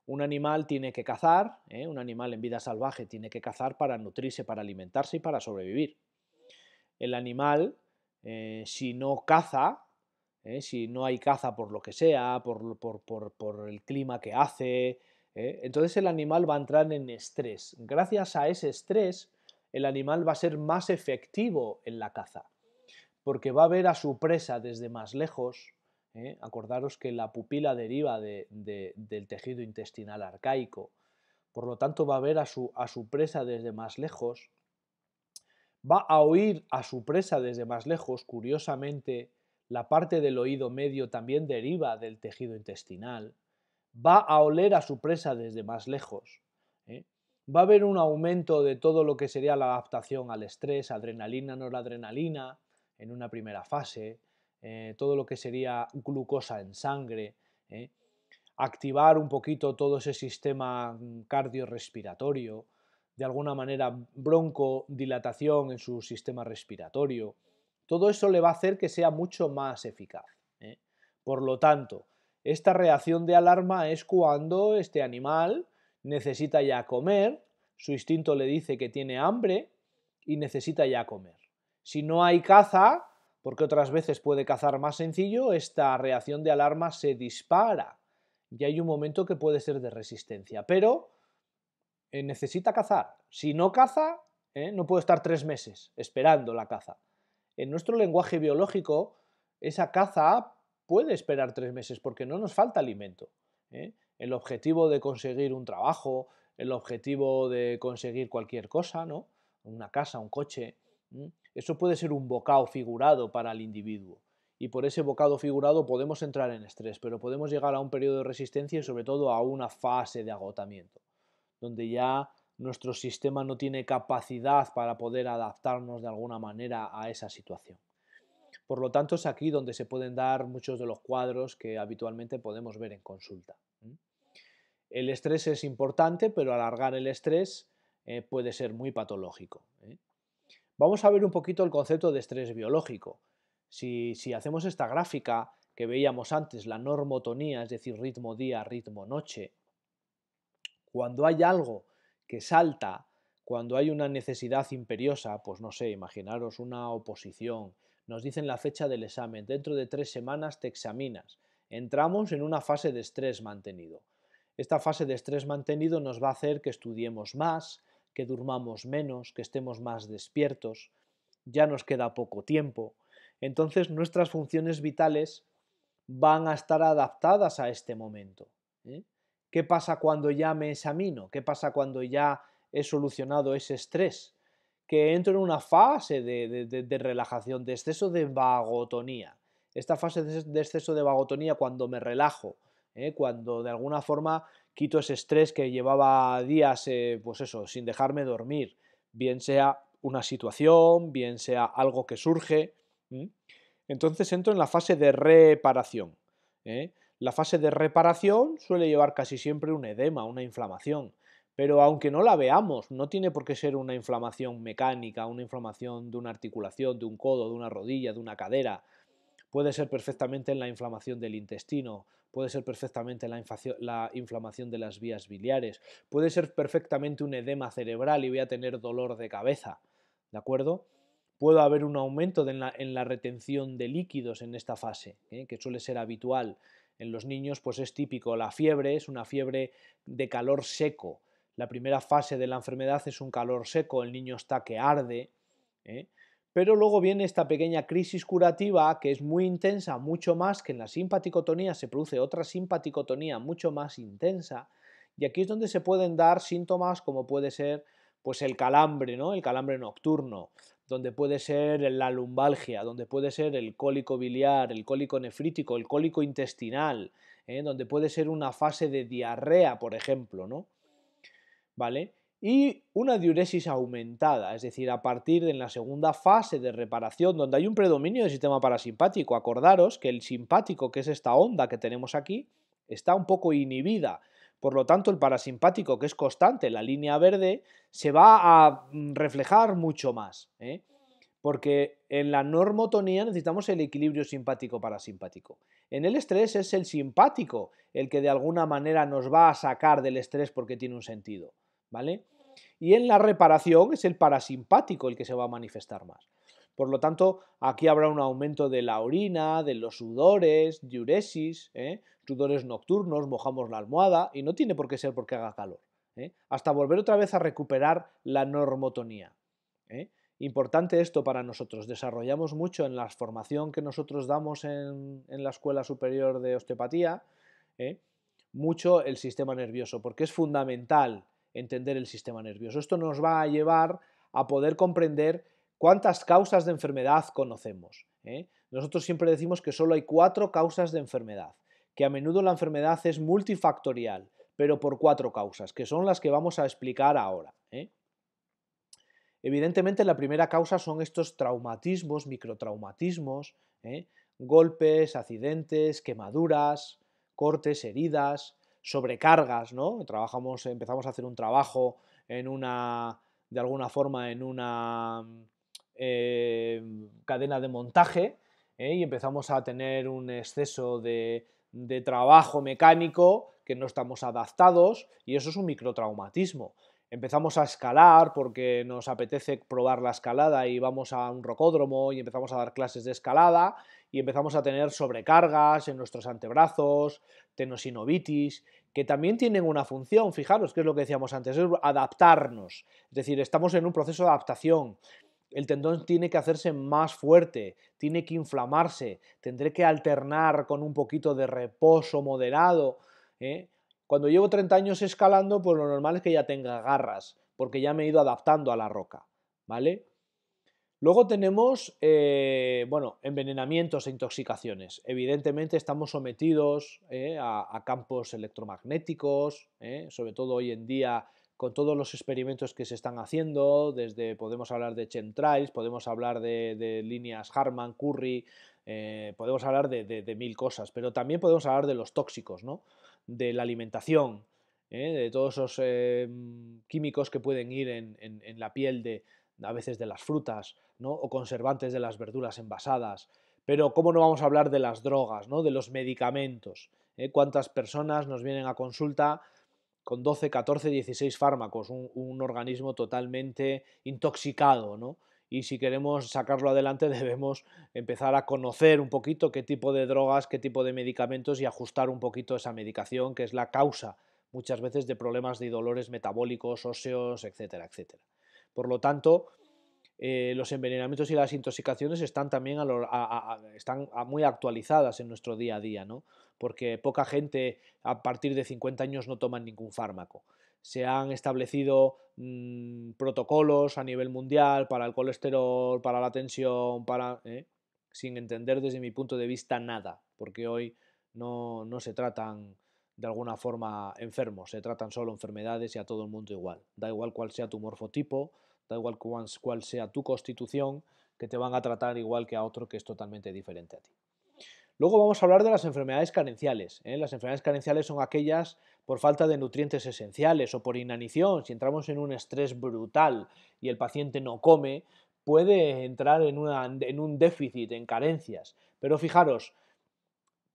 Un animal tiene que cazar, ¿eh? un animal en vida salvaje tiene que cazar para nutrirse, para alimentarse y para sobrevivir. El animal, si no caza, ¿eh? si no hay caza por lo que sea, por, el clima que hace. ¿eh? Entonces el animal va a entrar en estrés. Gracias a ese estrés, el animal va a ser más efectivo en la caza, porque va a ver a su presa desde más lejos. ¿eh? Acordaros que la pupila deriva del tejido intestinal arcaico. Por lo tanto, va a ver a su, a su presa desde más lejos va a oír a su presa desde más lejos, curiosamente la parte del oído medio también deriva del tejido intestinal, va a oler a su presa desde más lejos. ¿eh? Va a haber un aumento de todo lo que sería la adaptación al estrés, adrenalina, noradrenalina, en una primera fase, eh, todo lo que sería glucosa en sangre, ¿eh? activar un poquito todo ese sistema mm, cardiorrespiratorio, de alguna manera broncodilatación en su sistema respiratorio, todo eso le va a hacer que sea mucho más eficaz. ¿eh? Por lo tanto, esta reacción de alarma es cuando este animal necesita ya comer, su instinto le dice que tiene hambre y necesita ya comer. Si no hay caza, porque otras veces puede cazar más sencillo, esta reacción de alarma se dispara y hay un momento que puede ser de resistencia, pero eh, necesita cazar. Si no caza, ¿eh? no puede estar tres meses esperando la caza. En nuestro lenguaje biológico, esa caza puede esperar tres meses porque no nos falta alimento. ¿eh? El objetivo de conseguir un trabajo, el objetivo de conseguir cualquier cosa, ¿no? Una casa, un coche. Eso puede ser un bocado figurado para el individuo. Y por ese bocado figurado podemos entrar en estrés, pero podemos llegar a un periodo de resistencia y sobre todo a una fase de agotamiento, donde ya nuestro sistema no tiene capacidad para poder adaptarnos de alguna manera a esa situación. Por lo tanto, es aquí donde se pueden dar muchos de los cuadros que habitualmente podemos ver en consulta. El estrés es importante, pero alargar el estrés eh, puede ser muy patológico. ¿eh? Vamos a ver un poquito el concepto de estrés biológico. Si, si hacemos esta gráfica que veíamos antes, la normotonía, es decir, ritmo día, ritmo noche, cuando hay algo que salta cuando hay una necesidad imperiosa, pues no sé, imaginaros una oposición, nos dicen la fecha del examen, dentro de tres semanas te examinas, entramos en una fase de estrés mantenido. Esta fase de estrés mantenido nos va a hacer que estudiemos más, que durmamos menos, que estemos más despiertos, ya nos queda poco tiempo. Entonces nuestras funciones vitales van a estar adaptadas a este momento. ¿eh? ¿Qué pasa cuando ya me examino? ¿Qué pasa cuando ya he solucionado ese estrés? Que entro en una fase de, relajación, de exceso de vagotonía. Esta fase de exceso de vagotonía cuando me relajo, ¿eh? cuando de alguna forma quito ese estrés que llevaba días, eh, pues eso, sin dejarme dormir, bien sea una situación, bien sea algo que surge. Entonces entro en la fase de reparación. ¿eh? La fase de reparación suele llevar casi siempre un edema, una inflamación, pero aunque no la veamos, no tiene por qué ser una inflamación mecánica, una inflamación de una articulación, de un codo, de una rodilla, de una cadera. Puede ser perfectamente en la inflamación del intestino, puede ser perfectamente la, la inflamación de las vías biliares, puede ser perfectamente un edema cerebral y voy a tener dolor de cabeza, ¿de acuerdo? Puede haber un aumento en, la, retención de líquidos en esta fase, ¿eh? que suele ser habitual en los niños pues es típico, la fiebre es una fiebre de calor seco. La primera fase de la enfermedad es un calor seco, el niño está que arde. ¿eh? Pero luego viene esta pequeña crisis curativa que es muy intensa, mucho más que en la simpaticotonía, se produce otra simpaticotonía mucho más intensa. Y aquí es donde se pueden dar síntomas como puede ser pues el calambre, ¿no? El calambre nocturno donde puede ser la lumbalgia, donde puede ser el cólico biliar, el cólico nefrítico, el cólico intestinal, ¿eh? donde puede ser una fase de diarrea, por ejemplo, ¿no? ¿Vale? Y una diuresis aumentada, es decir, a partir de la segunda fase de reparación, donde hay un predominio del sistema parasimpático. Acordaros que el simpático, que es esta onda que tenemos aquí, está un poco inhibida por lo tanto, el parasimpático, que es constante, la línea verde, se va a mm, reflejar mucho más. ¿eh? Porque en la normotonía necesitamos el equilibrio simpático-parasimpático. En el estrés es el simpático el que de alguna manera nos va a sacar del estrés porque tiene un sentido. ¿Vale? Y en la reparación es el parasimpático el que se va a manifestar más. Por lo tanto, aquí habrá un aumento de la orina, de los sudores, diuresis, ¿eh? sudores nocturnos, mojamos la almohada y no tiene por qué ser porque haga calor. ¿eh? Hasta volver otra vez a recuperar la normotonía. ¿eh? Importante esto para nosotros. Desarrollamos mucho en la formación que nosotros damos en la Escuela Superior de Osteopatía, mucho el sistema nervioso, porque es fundamental entender el sistema nervioso. Esto nos va a llevar a poder comprender ¿Cuántas causas de enfermedad conocemos? Eh? Nosotros siempre decimos que solo hay cuatro causas de enfermedad, que a menudo la enfermedad es multifactorial, pero por cuatro causas, que son las que vamos a explicar ahora. Eh. Evidentemente la primera causa son estos traumatismos, microtraumatismos, eh, golpes, accidentes, quemaduras, cortes, heridas, sobrecargas, ¿no? Trabajamos, empezamos a hacer un trabajo en una, de alguna forma en una eh, cadena de montaje ¿eh? y empezamos a tener un exceso de, trabajo mecánico que no estamos adaptados y eso es un microtraumatismo empezamos a escalar porque nos apetece probar la escalada y vamos a un rocódromo y empezamos a dar clases de escalada y empezamos a tener sobrecargas en nuestros antebrazos, tenosinovitis, que también tienen una función, fijaros, que es lo que decíamos antes, es adaptarnos, es decir, estamos en un proceso de adaptación, el tendón tiene que hacerse más fuerte, tiene que inflamarse, tendré que alternar con un poquito de reposo moderado. ¿eh? Cuando llevo 30 años escalando, pues lo normal es que ya tenga garras, porque ya me he ido adaptando a la roca, ¿vale? Luego tenemos, eh, bueno, envenenamientos e intoxicaciones. Evidentemente estamos sometidos ¿eh? a, campos electromagnéticos, sobre todo hoy en día con todos los experimentos que se están haciendo, desde podemos hablar de chemtrails, podemos hablar de, líneas Harman, Curry, eh, podemos hablar de, mil cosas, pero también podemos hablar de los tóxicos, ¿no? de la alimentación, ¿eh? de todos esos eh, químicos que pueden ir en, la piel de a veces de las frutas, ¿no? o conservantes de las verduras envasadas. Pero cómo no vamos a hablar de las drogas, ¿no? de los medicamentos. ¿Cuántas personas nos vienen a consulta con 12, 14, 16 fármacos, un, organismo totalmente intoxicado, ¿no? y si queremos sacarlo adelante (laughs) debemos empezar a conocer un poquito qué tipo de drogas, qué tipo de medicamentos y ajustar un poquito esa medicación que es la causa muchas veces de problemas de dolores metabólicos, óseos, etcétera, etcétera. Por lo tanto, eh, los envenenamientos y las intoxicaciones están también están muy actualizadas en nuestro día a día, ¿no? porque poca gente a partir de 50 años no toma ningún fármaco. Se han establecido mm, protocolos a nivel mundial para el colesterol, para la tensión, para... ¿eh? sin entender desde mi punto de vista nada, porque hoy no, no se tratan de alguna forma enfermos, se tratan solo enfermedades y a todo el mundo igual. Da igual cuál sea tu morfotipo, da igual cuál sea tu constitución, que te van a tratar igual que a otro que es totalmente diferente a ti. Luego vamos a hablar de las enfermedades carenciales. ¿eh? Las enfermedades carenciales son aquellas por falta de nutrientes esenciales o por inanición. Si entramos en un estrés brutal y el paciente no come, puede entrar en, en un déficit, en carencias. Pero fijaros,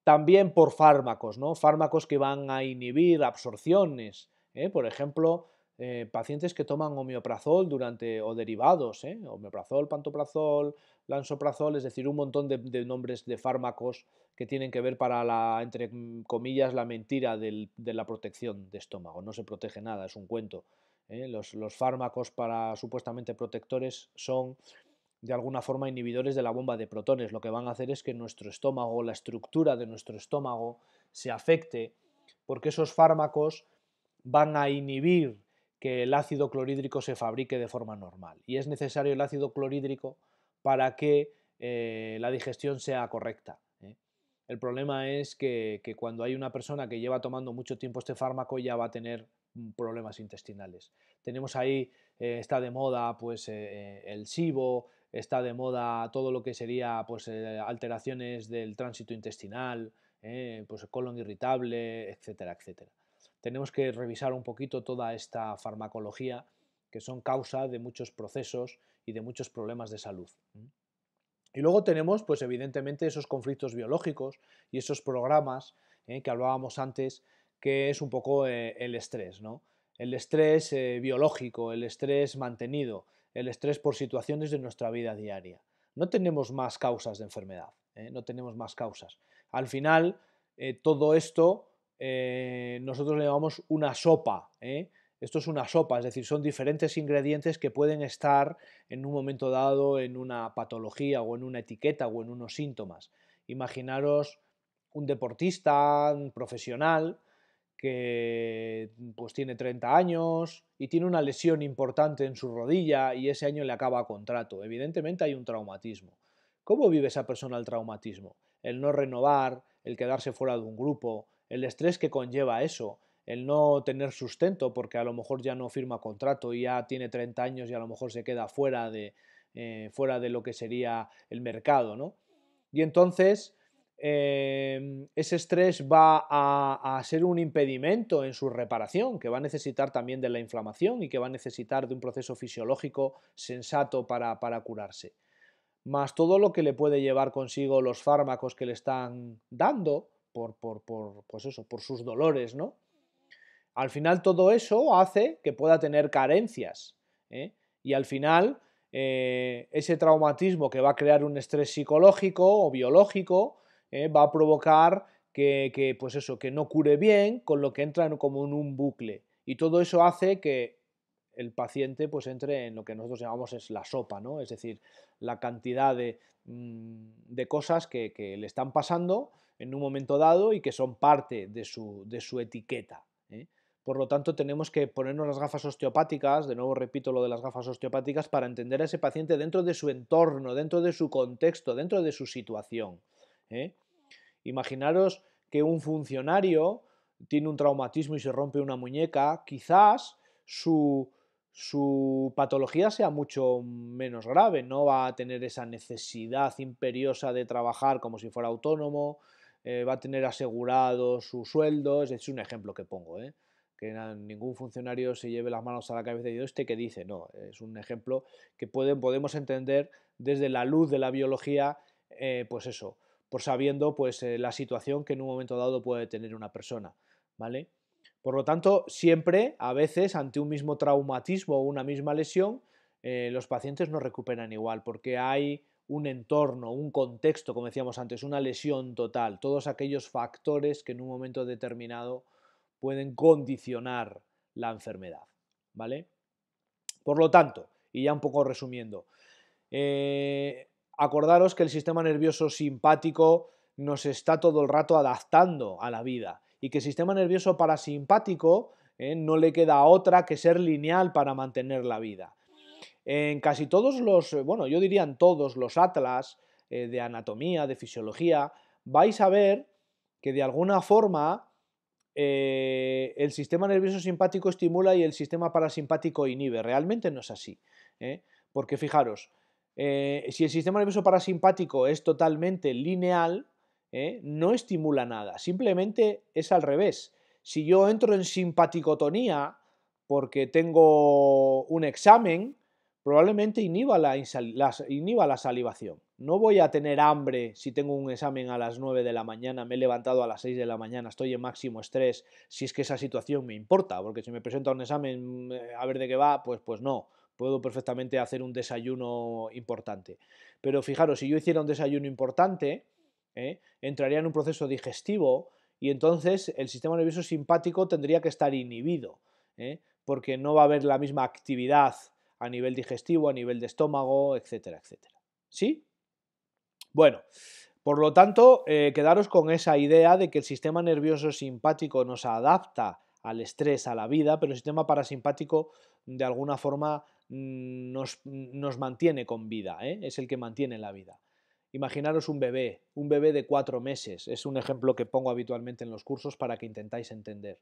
también por fármacos, ¿no? Fármacos que van a inhibir absorciones. ¿eh? Por ejemplo, eh, pacientes que toman homeoprazol durante, o derivados, eh, homeoprazol, pantoprazol, lansoprazol, es decir, un montón de, nombres de fármacos que tienen que ver para la, entre comillas, la mentira de la protección de estómago. No se protege nada, es un cuento. ¿eh? Los, los fármacos para supuestamente protectores son de alguna forma inhibidores de la bomba de protones. Lo que van a hacer es que nuestro estómago, la estructura de nuestro estómago, se afecte porque esos fármacos van a inhibir que el ácido clorhídrico se fabrique de forma normal. Y es necesario el ácido clorhídrico para que eh, la digestión sea correcta. ¿eh? El problema es que, cuando hay una persona que lleva tomando mucho tiempo este fármaco ya va a tener mm, problemas intestinales. Tenemos ahí, eh, está de moda pues, el SIBO, está de moda todo lo que sería pues, alteraciones del tránsito intestinal, pues, colon irritable, etcétera, etcétera tenemos que revisar un poquito toda esta farmacología que son causa de muchos procesos y de muchos problemas de salud. Y luego tenemos, pues evidentemente, esos conflictos biológicos y esos programas ¿eh? que hablábamos antes, que es un poco eh, el estrés, ¿no? El estrés eh, biológico, el estrés mantenido, el estrés por situaciones de nuestra vida diaria. No tenemos más causas de enfermedad, no tenemos más causas. Al final, todo esto eh, nosotros le llamamos una sopa. ¿eh? Esto es una sopa, es decir, son diferentes ingredientes que pueden estar en un momento dado en una patología o en una etiqueta o en unos síntomas. Imaginaros un deportista, profesional, que pues tiene 30 años y tiene una lesión importante en su rodilla y ese año le acaba contrato. Evidentemente hay un traumatismo. ¿Cómo vive esa persona el traumatismo? El no renovar, el quedarse fuera de un grupo, el estrés que conlleva eso, el no tener sustento porque a lo mejor ya no firma contrato y ya tiene 30 años y a lo mejor se queda fuera de, eh, fuera de lo que sería el mercado, ¿no? Y entonces em, ese estrés va a, ser un impedimento en su reparación, que va a necesitar también de la inflamación y que va a necesitar de un proceso fisiológico sensato para, para curarse. Más todo lo que le puede llevar consigo los fármacos que le están dando, por, por, pues eso, por sus dolores, ¿no? Al final todo eso hace que pueda tener carencias ¿eh? y al final eh, ese traumatismo que va a crear un estrés psicológico o biológico ¿eh? va a provocar que, que, pues eso, que no cure bien, con lo que entra como en un bucle. Y todo eso hace que el paciente pues entre en lo que nosotros llamamos es la sopa, ¿no? Es decir, la cantidad de, mm, cosas que, le están pasando en un momento dado y que son parte de su, de su etiqueta. ¿eh? Por lo tanto, tenemos que ponernos las gafas osteopáticas, de nuevo repito lo de las gafas osteopáticas, para entender a ese paciente dentro de su entorno, dentro de su contexto, dentro de su situación. ¿eh? Imaginaros que un funcionario tiene un traumatismo y se rompe una muñeca, quizás su, su patología sea mucho menos grave, no va a tener esa necesidad imperiosa de trabajar como si fuera autónomo, eh, va a tener asegurado su sueldo, es un ejemplo que pongo, ¿eh? que ningún funcionario se lleve las manos a la cabeza y diga, este que dice, no, es un ejemplo que podemos entender desde la luz de la biología, eh, pues eso, por sabiendo pues, eh, la situación que en un momento dado puede tener una persona, ¿vale? Por lo tanto, siempre, a veces, ante un mismo traumatismo o una misma lesión, eh, los pacientes no recuperan igual, porque hay un entorno, un contexto, como decíamos antes, una lesión total, todos aquellos factores que en un momento determinado pueden condicionar la enfermedad, ¿vale? Por lo tanto, y ya un poco resumiendo, eh, acordaros que el sistema nervioso simpático nos está todo el rato adaptando a la vida y que el sistema nervioso parasimpático eh, no le queda otra que ser lineal para mantener la vida. En casi todos los, eh, bueno, yo diría en todos los atlas eh, de anatomía, de fisiología, vais a ver que de alguna forma el sistema nervioso simpático estimula y el sistema parasimpático inhibe. Realmente no es así. Porque fijaros, si el sistema nervioso parasimpático es totalmente lineal, ¿eh? no estimula nada, simplemente es al revés. Si yo entro en simpaticotonía porque tengo un examen, probablemente inhiba la, inhiba la salivación. No voy a tener hambre si tengo un examen a las 9 de la mañana, me he levantado a las 6 de la mañana, estoy en máximo estrés, si es que esa situación me importa, porque si me presento a un examen eh, a ver de qué va, pues, pues no, puedo perfectamente hacer un desayuno importante. Pero fijaros, si yo hiciera un desayuno importante, ¿eh? entraría en un proceso digestivo y entonces el sistema nervioso simpático tendría que estar inhibido, ¿eh? porque no va a haber la misma actividad a nivel digestivo, a nivel de estómago, etcétera, etcétera. ¿Sí? Bueno, por lo tanto, eh, quedaros con esa idea de que el sistema nervioso simpático nos adapta al estrés, a la vida, pero el sistema parasimpático de alguna forma mm, nos, mantiene con vida, es el que mantiene la vida. Imaginaros un bebé, un bebé de cuatro meses, es un ejemplo que pongo habitualmente en los cursos para que intentáis entender.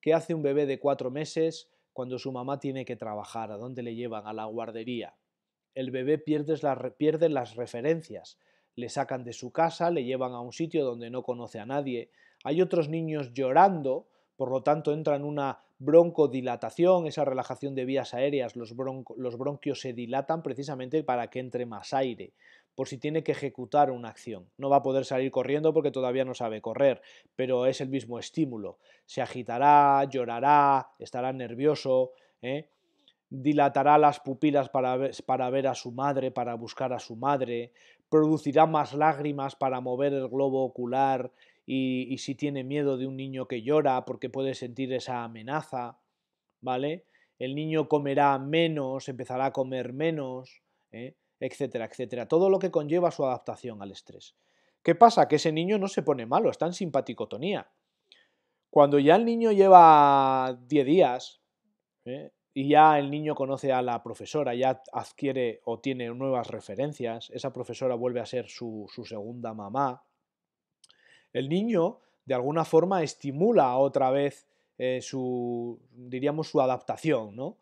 ¿Qué hace un bebé de cuatro meses cuando su mamá tiene que trabajar? ¿A dónde le llevan? A la guardería. El bebé pierde, las referencias, le sacan de su casa, le llevan a un sitio donde no conoce a nadie. Hay otros niños llorando, por lo tanto entra en una broncodilatación, esa relajación de vías aéreas, los bronquios se dilatan precisamente para que entre más aire por si tiene que ejecutar una acción. No va a poder salir corriendo porque todavía no sabe correr, pero es el mismo estímulo. Se agitará, llorará, estará nervioso, ¿eh? dilatará las pupilas para ver, para ver a su madre, para buscar a su madre, producirá más lágrimas para mover el globo ocular y, si tiene miedo de un niño que llora porque puede sentir esa amenaza, ¿vale? El niño comerá menos, empezará a comer menos, ¿eh? etcétera, etcétera. Todo lo que conlleva su adaptación al estrés. ¿Qué pasa? Que ese niño no se pone malo, está en simpaticotonía. Cuando ya el niño lleva 10 días ¿eh? y ya el niño conoce a la profesora, ya adquiere o tiene nuevas referencias, esa profesora vuelve a ser su, segunda mamá, el niño de alguna forma estimula otra vez eh, su, diríamos, su adaptación, ¿no?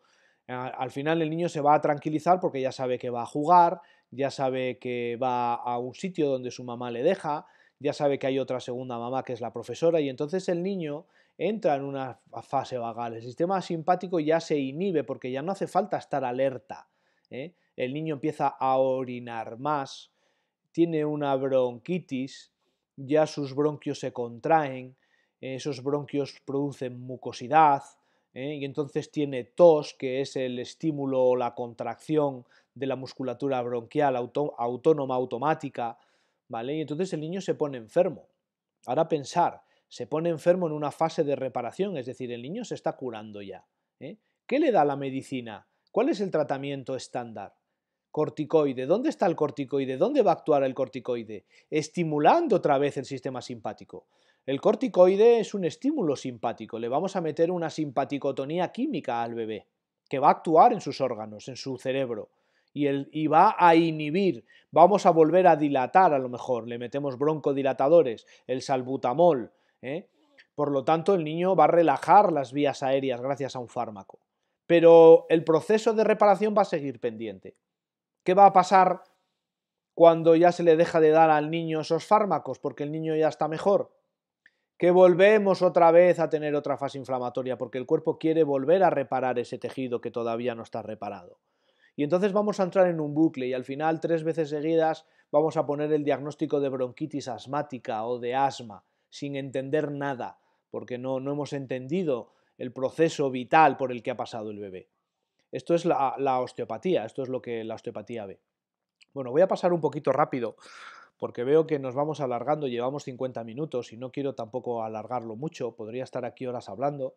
Al final el niño se va a tranquilizar porque ya sabe que va a jugar, ya sabe que va a un sitio donde su mamá le deja, ya sabe que hay otra segunda mamá que es la profesora y entonces el niño entra en una fase vagal. El sistema simpático ya se inhibe porque ya no hace falta estar alerta. ¿eh? El niño empieza a orinar más, tiene una bronquitis, ya sus bronquios se contraen, esos bronquios producen mucosidad, ¿eh? y entonces tiene tos, que es el estímulo o la contracción de la musculatura bronquial autónoma, automática, Y entonces el niño se pone enfermo. Ahora pensar, se pone enfermo en una fase de reparación, es decir, el niño se está curando ya. ¿eh? ¿Qué le da la medicina? ¿Cuál es el tratamiento estándar? Corticoide. ¿Dónde está el corticoide? ¿Dónde va a actuar el corticoide? Estimulando otra vez el sistema simpático. El corticoide es un estímulo simpático, le vamos a meter una simpaticotonía química al bebé, que va a actuar en sus órganos, en su cerebro, y, el, y va a inhibir, vamos a volver a dilatar a lo mejor, le metemos broncodilatadores, el salbutamol, ¿eh? por lo tanto el niño va a relajar las vías aéreas gracias a un fármaco. Pero el proceso de reparación va a seguir pendiente. ¿Qué va a pasar cuando ya se le deja de dar al niño esos fármacos porque el niño ya está mejor? que volvemos otra vez a tener otra fase inflamatoria, porque el cuerpo quiere volver a reparar ese tejido que todavía no está reparado. Y entonces vamos a entrar en un bucle y al final tres veces seguidas vamos a poner el diagnóstico de bronquitis asmática o de asma, sin entender nada, porque no, no hemos entendido el proceso vital por el que ha pasado el bebé. Esto es la, la osteopatía, esto es lo que la osteopatía ve. Bueno, voy a pasar un poquito rápido porque veo que nos vamos alargando, llevamos 50 minutos y no quiero tampoco alargarlo mucho, podría estar aquí horas hablando,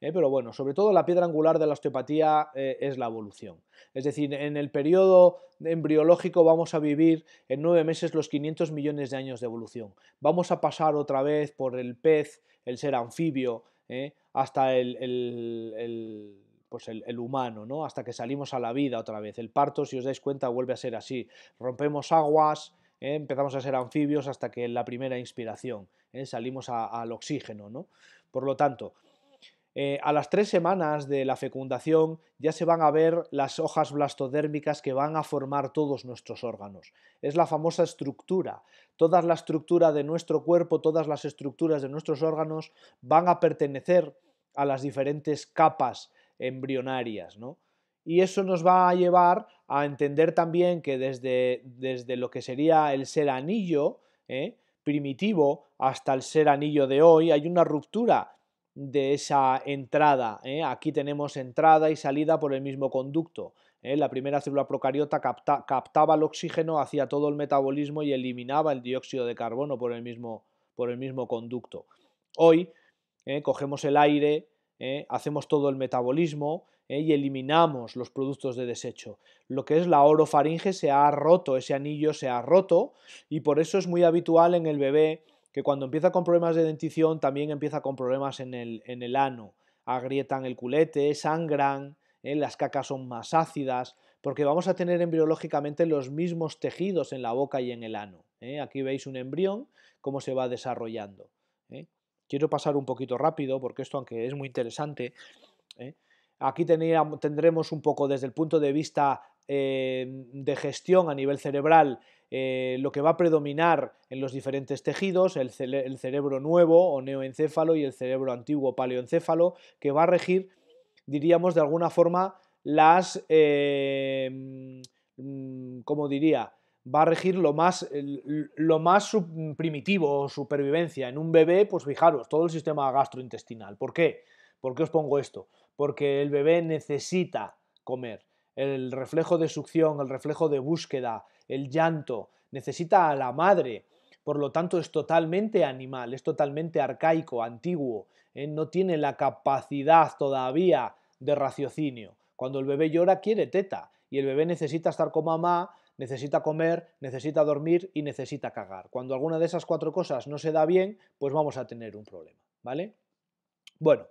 ¿eh? pero bueno, sobre todo la piedra angular de la osteopatía eh, es la evolución. Es decir, en el periodo embriológico vamos a vivir en nueve meses los 500 millones de años de evolución. Vamos a pasar otra vez por el pez, el ser anfibio, ¿eh? hasta el, el, pues humano, ¿no? Hasta que salimos a la vida otra vez. El parto, si os dais cuenta, vuelve a ser así. Rompemos aguas, empezamos a ser anfibios hasta que en la primera inspiración, ¿eh? salimos al oxígeno. ¿no? Por lo tanto, eh, a las tres semanas de la fecundación ya se van a ver las hojas blastodérmicas que van a formar todos nuestros órganos. Es la famosa estructura. Toda la estructura de nuestro cuerpo, todas las estructuras de nuestros órganos van a pertenecer a las diferentes capas embrionarias. ¿no? y eso nos va a llevar a entender también que desde, desde lo que sería el ser anillo ¿eh? primitivo hasta el ser anillo de hoy hay una ruptura de esa entrada. ¿eh? Aquí tenemos entrada y salida por el mismo conducto. ¿eh? La primera célula procariota captaba el oxígeno, hacía todo el metabolismo y eliminaba el dióxido de carbono por el mismo, por el mismo conducto. Hoy cogemos el aire, hacemos todo el metabolismo, ¿eh? y eliminamos los productos de desecho. Lo que es la orofaringe se ha roto, ese anillo se ha roto y por eso es muy habitual en el bebé que cuando empieza con problemas de dentición también empieza con problemas en el, en el ano. Agrietan el culete, sangran, ¿eh? las cacas son más ácidas, porque vamos a tener embriológicamente los mismos tejidos en la boca y en el ano. ¿eh? Aquí veis un embrión, cómo se va desarrollando. Quiero pasar un poquito rápido porque esto, aunque es muy interesante, Aquí tendremos un poco desde el punto de vista eh, de gestión a nivel cerebral eh, lo que va a predominar en los diferentes tejidos, el, cerebro nuevo o neoencéfalo y el cerebro antiguo paleoencéfalo, que va a regir, diríamos de alguna forma, las, eh, mm, como diría, va a regir lo más, primitivo o supervivencia. En un bebé, pues fijaros, todo el sistema gastrointestinal. ¿Por qué? ¿Por qué os pongo esto? porque el bebé necesita comer. El reflejo de succión, el reflejo de búsqueda, el llanto, necesita a la madre. Por lo tanto, es totalmente animal, es totalmente arcaico, antiguo, eh, no tiene la capacidad todavía de raciocinio. Cuando el bebé llora quiere teta y el bebé necesita estar con mamá, necesita comer, necesita dormir y necesita cagar. Cuando alguna de esas cuatro cosas no se da bien, pues vamos a tener un problema, ¿vale? Bueno,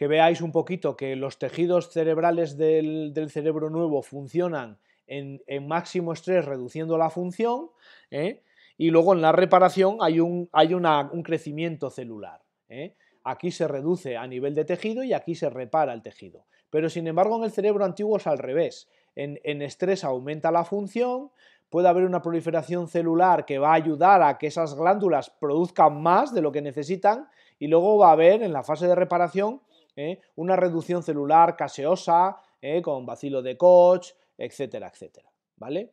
que veáis un poquito que los tejidos cerebrales del, cerebro nuevo funcionan en, máximo estrés reduciendo la función ¿eh? y luego en la reparación hay un, hay un crecimiento celular. ¿eh? Aquí se reduce a nivel de tejido y aquí se repara el tejido. Pero sin embargo en el cerebro antiguo es al revés. En, en estrés aumenta la función, puede haber una proliferación celular que va a ayudar a que esas glándulas produzcan más de lo que necesitan y luego va a haber en la fase de reparación ¿eh? una reducción celular caseosa ¿eh? con vacilo de Koch, etcétera, etcétera. ¿Vale?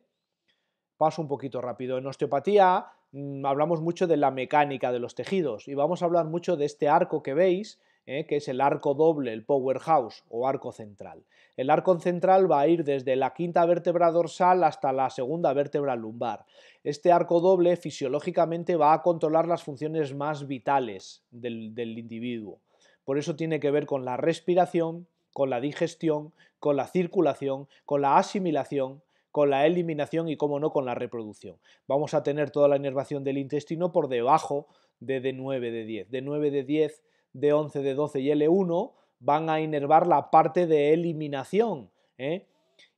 Paso un poquito rápido. En osteopatía mm, hablamos mucho de la mecánica de los tejidos y vamos a hablar mucho de este arco que veis, ¿eh? que es el arco doble, el powerhouse o arco central. El arco central va a ir desde la quinta vértebra dorsal hasta la segunda vértebra lumbar. Este arco doble fisiológicamente va a controlar las funciones más vitales del individuo. Por eso tiene que ver con la respiración, con la digestión, con la circulación, con la asimilación, con la eliminación y, como no, con la reproducción. Vamos a tener toda la inervación del intestino por debajo de D9 de 10. D9 de 10, D11 de 12 y L1 van a inervar la parte de eliminación ¿eh?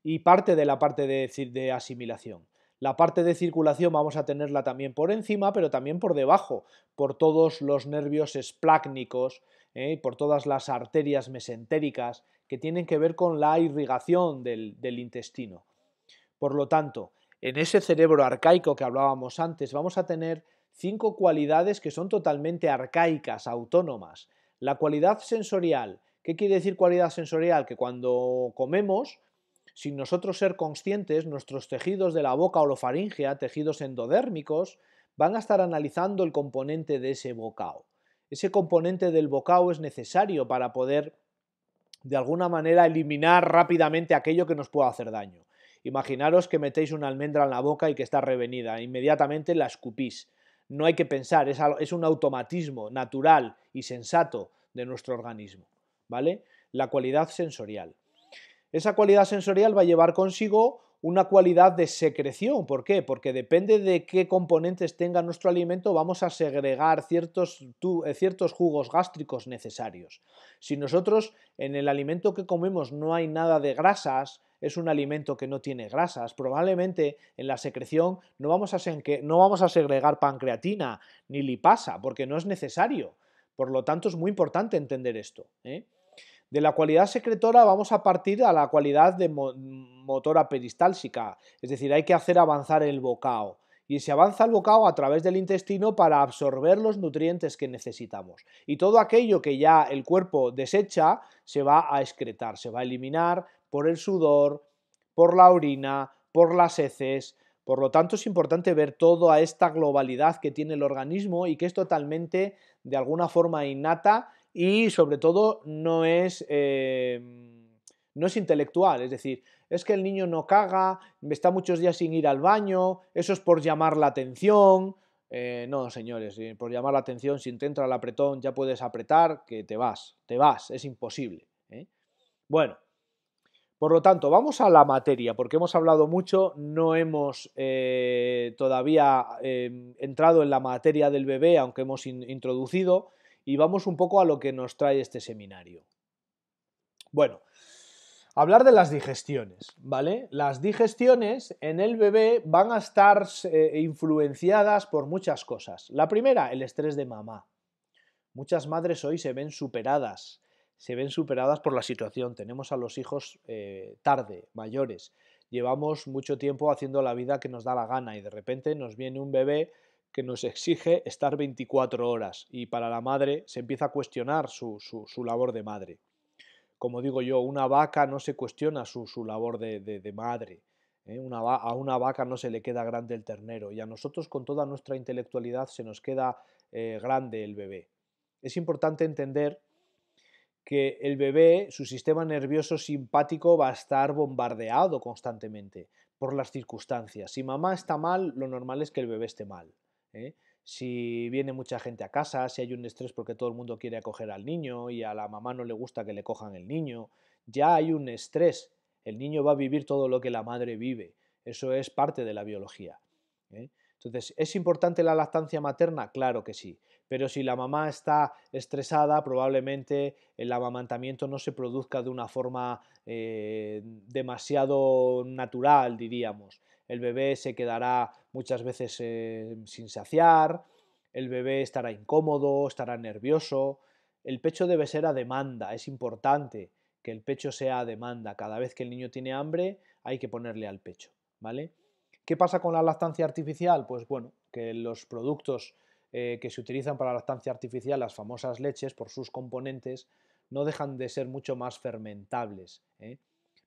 y parte de la parte de, de asimilación. La parte de circulación vamos a tenerla también por encima, pero también por debajo, por todos los nervios esplácnicos, ¿eh? por todas las arterias mesentéricas que tienen que ver con la irrigación del, intestino. Por lo tanto, en ese cerebro arcaico que hablábamos antes, vamos a tener cinco cualidades que son totalmente arcaicas, autónomas. La cualidad sensorial. ¿Qué quiere decir cualidad sensorial? Que cuando comemos, sin nosotros ser conscientes, nuestros tejidos de la boca o faringea, tejidos endodérmicos, van a estar analizando el componente de ese bocado ese componente del bocado es necesario para poder de alguna manera eliminar rápidamente aquello que nos pueda hacer daño. Imaginaros que metéis una almendra en la boca y que está revenida, e inmediatamente la escupís. No hay que pensar, es un automatismo natural y sensato de nuestro organismo, ¿vale? La cualidad sensorial. Esa cualidad sensorial va a llevar consigo una cualidad de secreción. ¿Por qué? Porque depende de qué componentes tenga nuestro alimento, vamos a segregar ciertos, eh, ciertos jugos gástricos necesarios. Si nosotros en el alimento que comemos no hay nada de grasas, es un alimento que no tiene grasas, probablemente en la secreción no vamos a, no vamos a segregar pancreatina ni lipasa, porque no es necesario. Por lo tanto, es muy importante entender esto. ¿eh? De la cualidad secretora vamos a partir a la cualidad de motora peristálsica, es decir, hay que hacer avanzar el bocado. Y se avanza el bocado a través del intestino para absorber los nutrientes que necesitamos. Y todo aquello que ya el cuerpo desecha se va a excretar, se va a eliminar por el sudor, por la orina, por las heces, por lo tanto, es importante ver toda esta globalidad que tiene el organismo y que es totalmente, de alguna forma innata, y sobre todo no es, em, no es intelectual, es decir, es que el niño no caga, está muchos días sin ir al baño, eso es por llamar la atención. Eh, no, señores, eh, por llamar la atención, si entra el apretón ya puedes apretar, que te vas, te vas, es imposible. ¿eh? Bueno, por lo tanto, vamos a la materia, porque hemos hablado mucho, no hemos todavía em, entrado en la materia del bebé, aunque hemos introducido y vamos un poco a lo que nos trae este seminario. Bueno, hablar de las digestiones, ¿vale? Las digestiones en el bebé van a estar eh, influenciadas por muchas cosas. La primera, el estrés de mamá. Muchas madres hoy se ven superadas, se ven superadas por la situación. Tenemos a los hijos eh, tarde, mayores. Llevamos mucho tiempo haciendo la vida que nos da la gana y de repente nos viene un bebé que nos exige estar 24 horas y para la madre se empieza a cuestionar su, labor de madre. Como digo yo, una vaca no se cuestiona su, labor de, madre. ¿eh? a una vaca no se le queda grande el ternero y a nosotros con toda nuestra intelectualidad se nos queda eh, grande el bebé. Es importante entender que el bebé, su sistema nervioso simpático va a estar bombardeado constantemente por las circunstancias. Si mamá está mal, lo normal es que el bebé esté mal. ¿eh? si viene mucha gente a casa, si hay un estrés porque todo el mundo quiere acoger al niño y a la mamá no le gusta que le cojan el niño, ya hay un estrés, el niño va a vivir todo lo que la madre vive, eso es parte de la biología. ¿eh? Entonces, ¿es importante la lactancia materna? Claro que sí, pero si la mamá está estresada, probablemente el amamantamiento no se produzca de una forma eh, demasiado natural, diríamos el bebé se quedará muchas veces eh, sin saciar, el bebé estará incómodo, estará nervioso. El pecho debe ser a demanda, es importante que el pecho sea a demanda. Cada vez que el niño tiene hambre hay que ponerle al pecho, ¿vale? ¿Qué pasa con la lactancia artificial? Pues bueno, que los productos eh, que se utilizan para la lactancia artificial, las famosas leches, por sus componentes, no dejan de ser mucho más fermentables. ¿eh?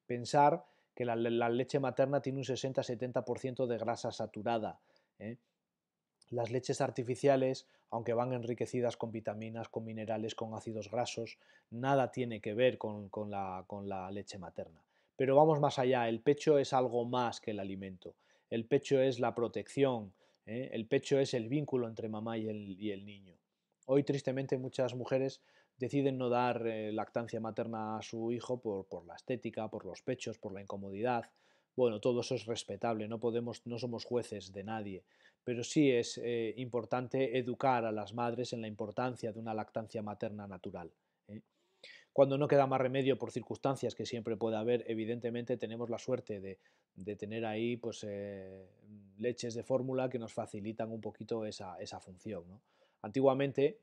Pensar que la, leche materna tiene un 60-70% de grasa saturada. ¿eh? Las leches artificiales, aunque van enriquecidas con vitaminas, con minerales, con ácidos grasos, nada tiene que ver con, la, leche materna. Pero vamos más allá, el pecho es algo más que el alimento. El pecho es la protección, ¿eh? el pecho es el vínculo entre mamá y el niño. Hoy tristemente muchas mujeres deciden no dar eh, lactancia materna a su hijo por, la estética, por los pechos, por la incomodidad. Bueno, todo eso es respetable, no, podemos, no somos jueces de nadie, pero sí es eh, importante educar a las madres en la importancia de una lactancia materna natural. ¿eh? Cuando no queda más remedio por circunstancias que siempre puede haber, evidentemente tenemos la suerte de, tener ahí pues, leches de fórmula que nos facilitan un poquito esa, función. Antiguamente,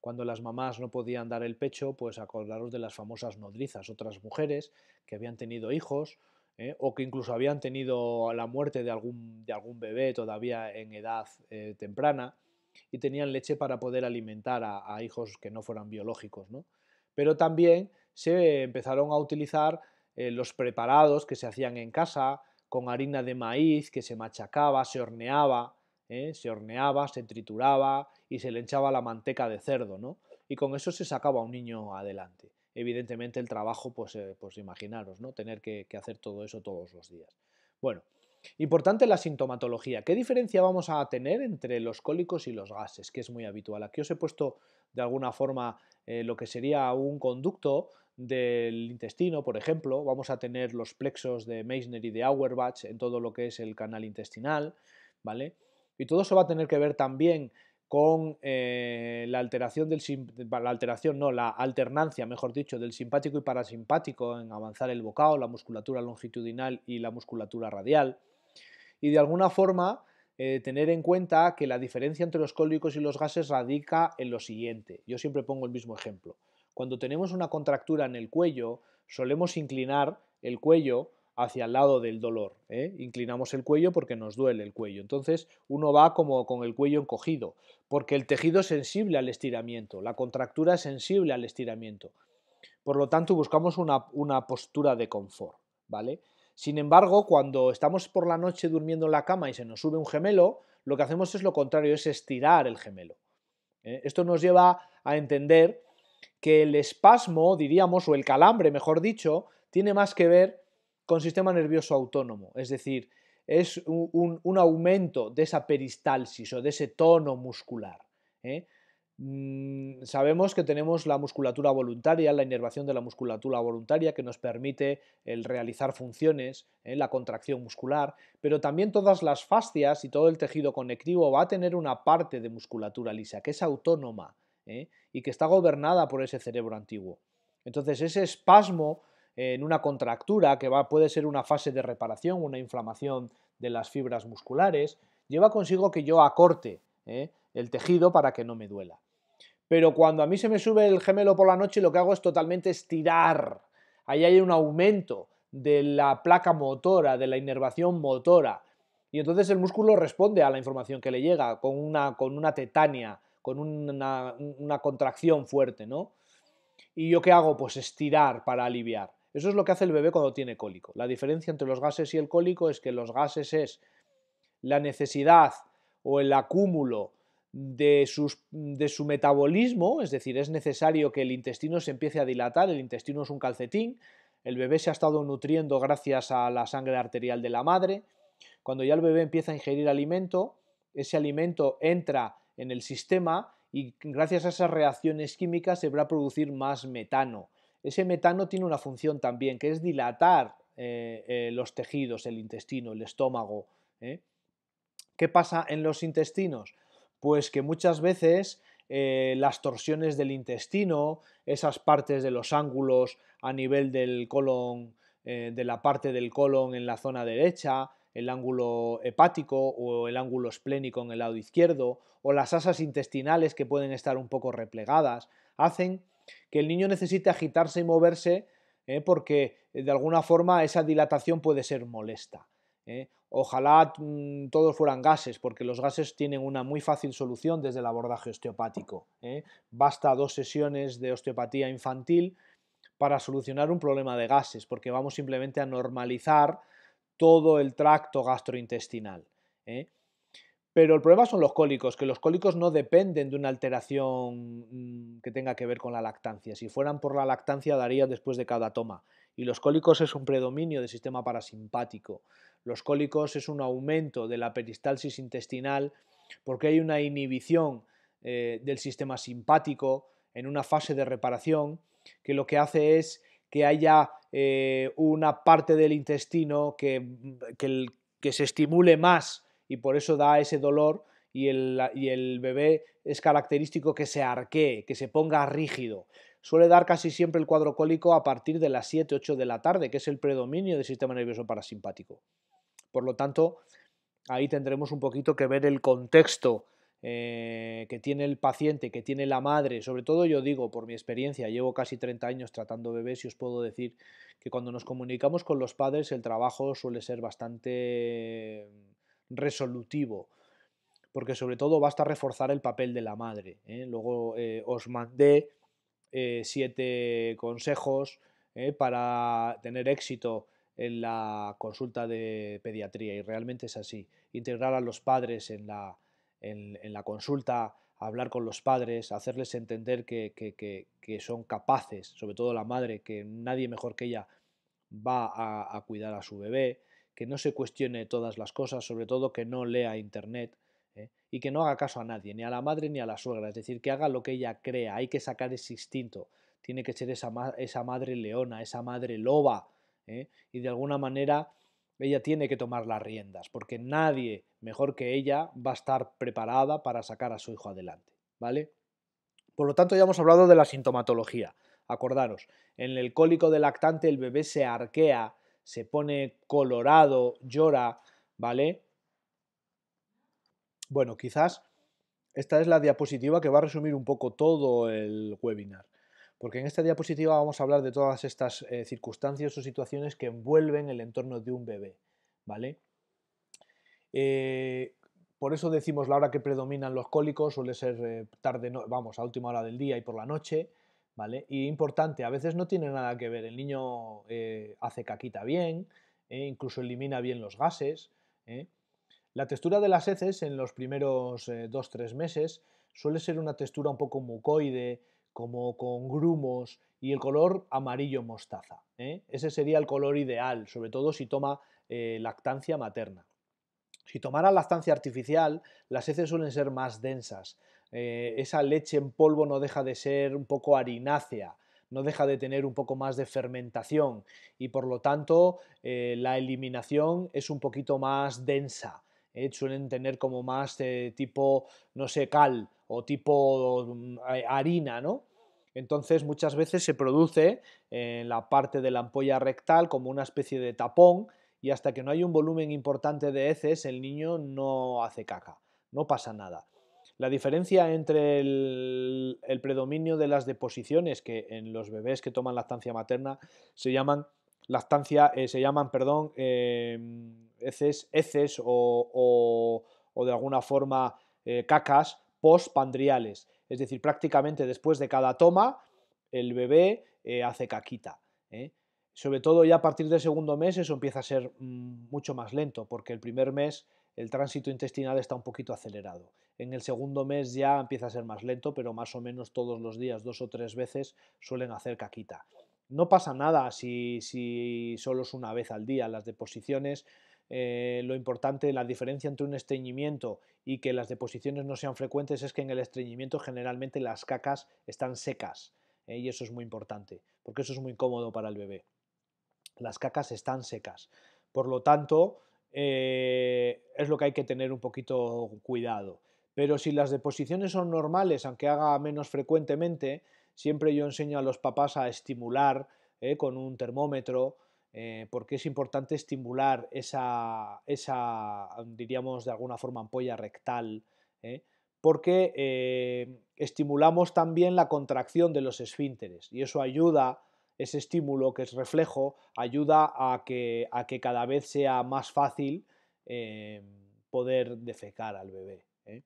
cuando las mamás no podían dar el pecho, pues acordaros de las famosas nodrizas, otras mujeres que habían tenido hijos ¿eh? o que incluso habían tenido la muerte de algún, de algún bebé todavía en edad eh, temprana y tenían leche para poder alimentar a, hijos que no fueran biológicos. ¿no? Pero también se empezaron a utilizar eh, los preparados que se hacían en casa con harina de maíz que se machacaba, se horneaba, ¿eh? se horneaba, se trituraba y se le echaba la manteca de cerdo, ¿no? Y con eso se sacaba un niño adelante. Evidentemente el trabajo, pues, eh, pues imaginaros, ¿no? Tener que, hacer todo eso todos los días. Bueno, Importante la sintomatología. ¿Qué diferencia vamos a tener entre los cólicos y los gases? Que es muy habitual. Aquí os he puesto de alguna forma eh, lo que sería un conducto del intestino, por ejemplo. Vamos a tener los plexos de Meissner y de Auerbach en todo lo que es el canal intestinal, ¿vale? Y todo eso va a tener que ver también con eh, la alteración del la alteración no la alternancia mejor dicho del simpático y parasimpático en avanzar el bocado la musculatura longitudinal y la musculatura radial y de alguna forma eh, tener en cuenta que la diferencia entre los cólicos y los gases radica en lo siguiente yo siempre pongo el mismo ejemplo cuando tenemos una contractura en el cuello solemos inclinar el cuello hacia el lado del dolor. ¿eh? Inclinamos el cuello porque nos duele el cuello. Entonces uno va como con el cuello encogido, porque el tejido es sensible al estiramiento, la contractura es sensible al estiramiento. Por lo tanto, buscamos una, postura de confort. ¿vale? Sin embargo, cuando estamos por la noche durmiendo en la cama y se nos sube un gemelo, lo que hacemos es lo contrario, es estirar el gemelo. ¿eh? Esto nos lleva a entender que el espasmo, diríamos, o el calambre, mejor dicho, tiene más que ver con sistema nervioso autónomo, es decir, es un, aumento de esa peristalsis o de ese tono muscular. ¿eh? Mm, sabemos que tenemos la musculatura voluntaria, la inervación de la musculatura voluntaria que nos permite el realizar funciones, ¿eh? la contracción muscular, pero también todas las fascias y todo el tejido conectivo va a tener una parte de musculatura lisa que es autónoma ¿eh? y que está gobernada por ese cerebro antiguo. Entonces ese espasmo en una contractura que va, puede ser una fase de reparación, una inflamación de las fibras musculares, lleva consigo que yo acorte ¿eh? el tejido para que no me duela. Pero cuando a mí se me sube el gemelo por la noche, lo que hago es totalmente estirar. Ahí hay un aumento de la placa motora, de la inervación motora. Y entonces el músculo responde a la información que le llega con una, con una tetania, con una, una contracción fuerte, ¿no? ¿Y yo qué hago? Pues estirar para aliviar. Eso es lo que hace el bebé cuando tiene cólico. La diferencia entre los gases y el cólico es que los gases es la necesidad o el acúmulo de, de, su metabolismo, es decir, es necesario que el intestino se empiece a dilatar, el intestino es un calcetín, el bebé se ha estado nutriendo gracias a la sangre arterial de la madre, cuando ya el bebé empieza a ingerir alimento, ese alimento entra en el sistema y gracias a esas reacciones químicas se va a producir más metano. Ese metano tiene una función también, que es dilatar eh, eh, los tejidos, el intestino, el estómago. ¿eh? ¿Qué pasa en los intestinos? Pues que muchas veces las torsiones del intestino, esas partes de los ángulos a nivel del colon, de la parte del colon en la zona derecha, el ángulo hepático o el ángulo esplénico en el lado izquierdo, o las asas intestinales que pueden estar un poco replegadas, hacen que el niño necesite agitarse y moverse ¿eh? porque eh, de alguna forma esa dilatación puede ser molesta. ¿eh? Ojalá mm, todos fueran gases, porque los gases tienen una muy fácil solución desde el abordaje osteopático. Basta dos sesiones de osteopatía infantil para solucionar un problema de gases, porque vamos simplemente a normalizar todo el tracto gastrointestinal. Pero el problema son los cólicos, que los cólicos no dependen de una alteración mm, que tenga que ver con la lactancia. Si fueran por la lactancia, daría después de cada toma. Y los cólicos es un predominio del sistema parasimpático. Los cólicos es un aumento de la peristalsis intestinal porque hay una inhibición eh, del sistema simpático en una fase de reparación que lo que hace es que haya eh, una parte del intestino que, mm, que se estimule más y por eso da ese dolor y el, y el bebé es característico que se arquee, que se ponga rígido. Suele dar casi siempre el cuadro cólico a partir de las 7-8 de la tarde, que es el predominio del sistema nervioso parasimpático. Por lo tanto, ahí tendremos un poquito que ver el contexto eh, que tiene el paciente, que tiene la madre. Sobre todo yo digo, por mi experiencia, llevo casi 30 años tratando bebés y os puedo decir que cuando nos comunicamos con los padres el trabajo suele ser bastante resolutivo, porque sobre todo basta reforzar el papel de la madre. ¿eh? Luego eh, os mandé eh, siete consejos para tener éxito en la consulta de pediatría y realmente es así. Integrar a los padres en la, consulta, hablar con los padres, hacerles entender que, son capaces, sobre todo la madre, que nadie mejor que ella va a cuidar a su bebé, que no se cuestione todas las cosas, sobre todo que no lea Internet ¿eh? y que no haga caso a nadie, ni a la madre ni a la suegra, es decir, que haga lo que ella crea, hay que sacar ese instinto, tiene que ser esa, madre leona, esa madre loba, ¿eh? y de alguna manera ella tiene que tomar las riendas, porque nadie mejor que ella va a estar preparada para sacar a su hijo adelante, ¿vale? Por lo tanto, ya hemos hablado de la sintomatología. Acordaros, en el cólico de lactante el bebé se arquea, se pone colorado, llora, ¿vale? Bueno, quizás esta es la diapositiva que va a resumir un poco todo el webinar, porque en esta diapositiva vamos a hablar de todas estas eh, circunstancias o situaciones que envuelven el entorno de un bebé, ¿vale? Eh, por eso decimos la hora que predominan los cólicos, suele ser eh, tarde, no, vamos, a última hora del día y por la noche, y importante, a veces no tiene nada que ver, el niño eh, hace caquita bien, eh, incluso elimina bien los gases. Eh. La textura de las heces en los primeros 2-3 meses suele ser una textura un poco mucoide, como con grumos y el color amarillo mostaza. Ese sería el color ideal, sobre todo si toma lactancia materna. Si tomara lactancia artificial, las heces suelen ser más densas, eh, esa leche en polvo no deja de ser un poco harinácea, no deja de tener un poco más de fermentación y por lo tanto eh, la eliminación es un poquito más densa. ¿eh? suelen tener como más tipo, no sé, cal o tipo mm, harina, ¿no? Entonces muchas veces se produce en la parte de la ampolla rectal como una especie de tapón y hasta que no hay un volumen importante de heces el niño no hace caca, no pasa nada. La diferencia entre el, predominio de las deposiciones que en los bebés que toman lactancia materna se llaman lactancia, eh, se llaman, perdón, em, heces, heces o, de alguna forma eh, cacas cacas postpandriales. Es decir, prácticamente después de cada toma, el bebé eh, hace caquita. Sobre todo ya a partir del segundo mes eso empieza a ser mm, mucho más lento, porque el primer mes el tránsito intestinal está un poquito acelerado. En el segundo mes ya empieza a ser más lento, pero más o menos todos los días, dos o tres veces, suelen hacer caquita. No pasa nada si, si solo es una vez al día. Las deposiciones, eh, lo importante, la diferencia entre un estreñimiento y que las deposiciones no sean frecuentes es que en el estreñimiento generalmente las cacas están secas. Eh, y eso es muy importante, porque eso es muy cómodo para el bebé. Las cacas están secas. Por lo tanto, eh, es lo que hay que tener un poquito cuidado. Pero si las deposiciones son normales, aunque haga menos frecuentemente, siempre yo enseño a los papás a estimular eh, con un termómetro, eh, porque es importante estimular esa, esa, diríamos de alguna forma, ampolla rectal, porque estimulamos también la contracción de los esfínteres y eso ayuda ese estímulo que es reflejo ayuda a que, cada vez sea más fácil eh, poder defecar al bebé. ¿eh?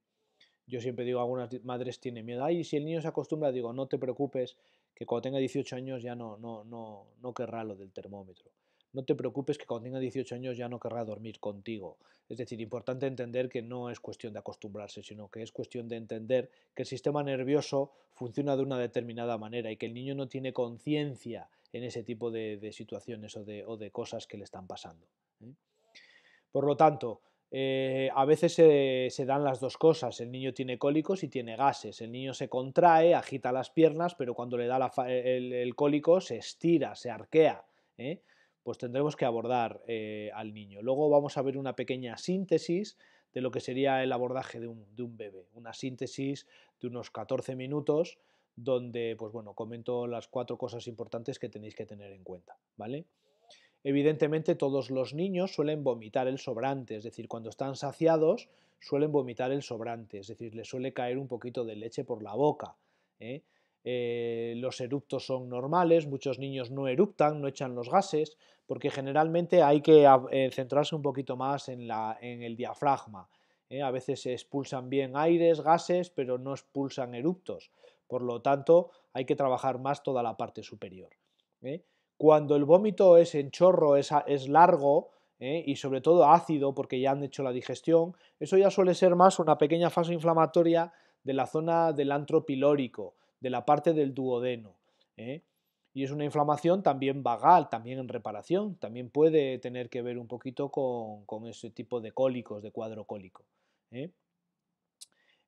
Yo siempre digo, algunas madres tienen miedo, Y si el niño se acostumbra, digo, no te preocupes, que cuando tenga 18 años ya no, no, no, no querrá lo del termómetro no te preocupes que cuando tenga 18 años ya no querrá dormir contigo. Es decir, importante entender que no es cuestión de acostumbrarse, sino que es cuestión de entender que el sistema nervioso funciona de una determinada manera y que el niño no tiene conciencia en ese tipo de, situaciones o de, cosas que le están pasando. ¿eh? Por lo tanto, eh, a veces se, dan las dos cosas, el niño tiene cólicos y tiene gases, el niño se contrae, agita las piernas, pero cuando le da el, el, cólico se estira, se arquea. ¿eh? pues tendremos que abordar eh, al niño. Luego vamos a ver una pequeña síntesis de lo que sería el abordaje de un, bebé, una síntesis de unos 14 minutos donde pues bueno, comento las cuatro cosas importantes que tenéis que tener en cuenta, ¿vale? Evidentemente todos los niños suelen vomitar el sobrante, es decir, cuando están saciados suelen vomitar el sobrante, es decir, les suele caer un poquito de leche por la boca. ¿eh? Eh, los eructos son normales, muchos niños no eruptan, no echan los gases, porque generalmente hay que eh, centrarse un poquito más en, el diafragma. Eh. a veces se expulsan bien aires, gases, pero no expulsan eructos. Por lo tanto, hay que trabajar más toda la parte superior. Cuando el vómito es en chorro, es, largo, y sobre todo ácido porque ya han hecho la digestión, eso ya suele ser más una pequeña fase inflamatoria de la zona del antro pilórico, de la parte del duodeno. ¿eh? Y es una inflamación también vagal, también en reparación, también puede tener que ver un poquito con, con ese tipo de cólicos, de cuadro cólico. ¿eh?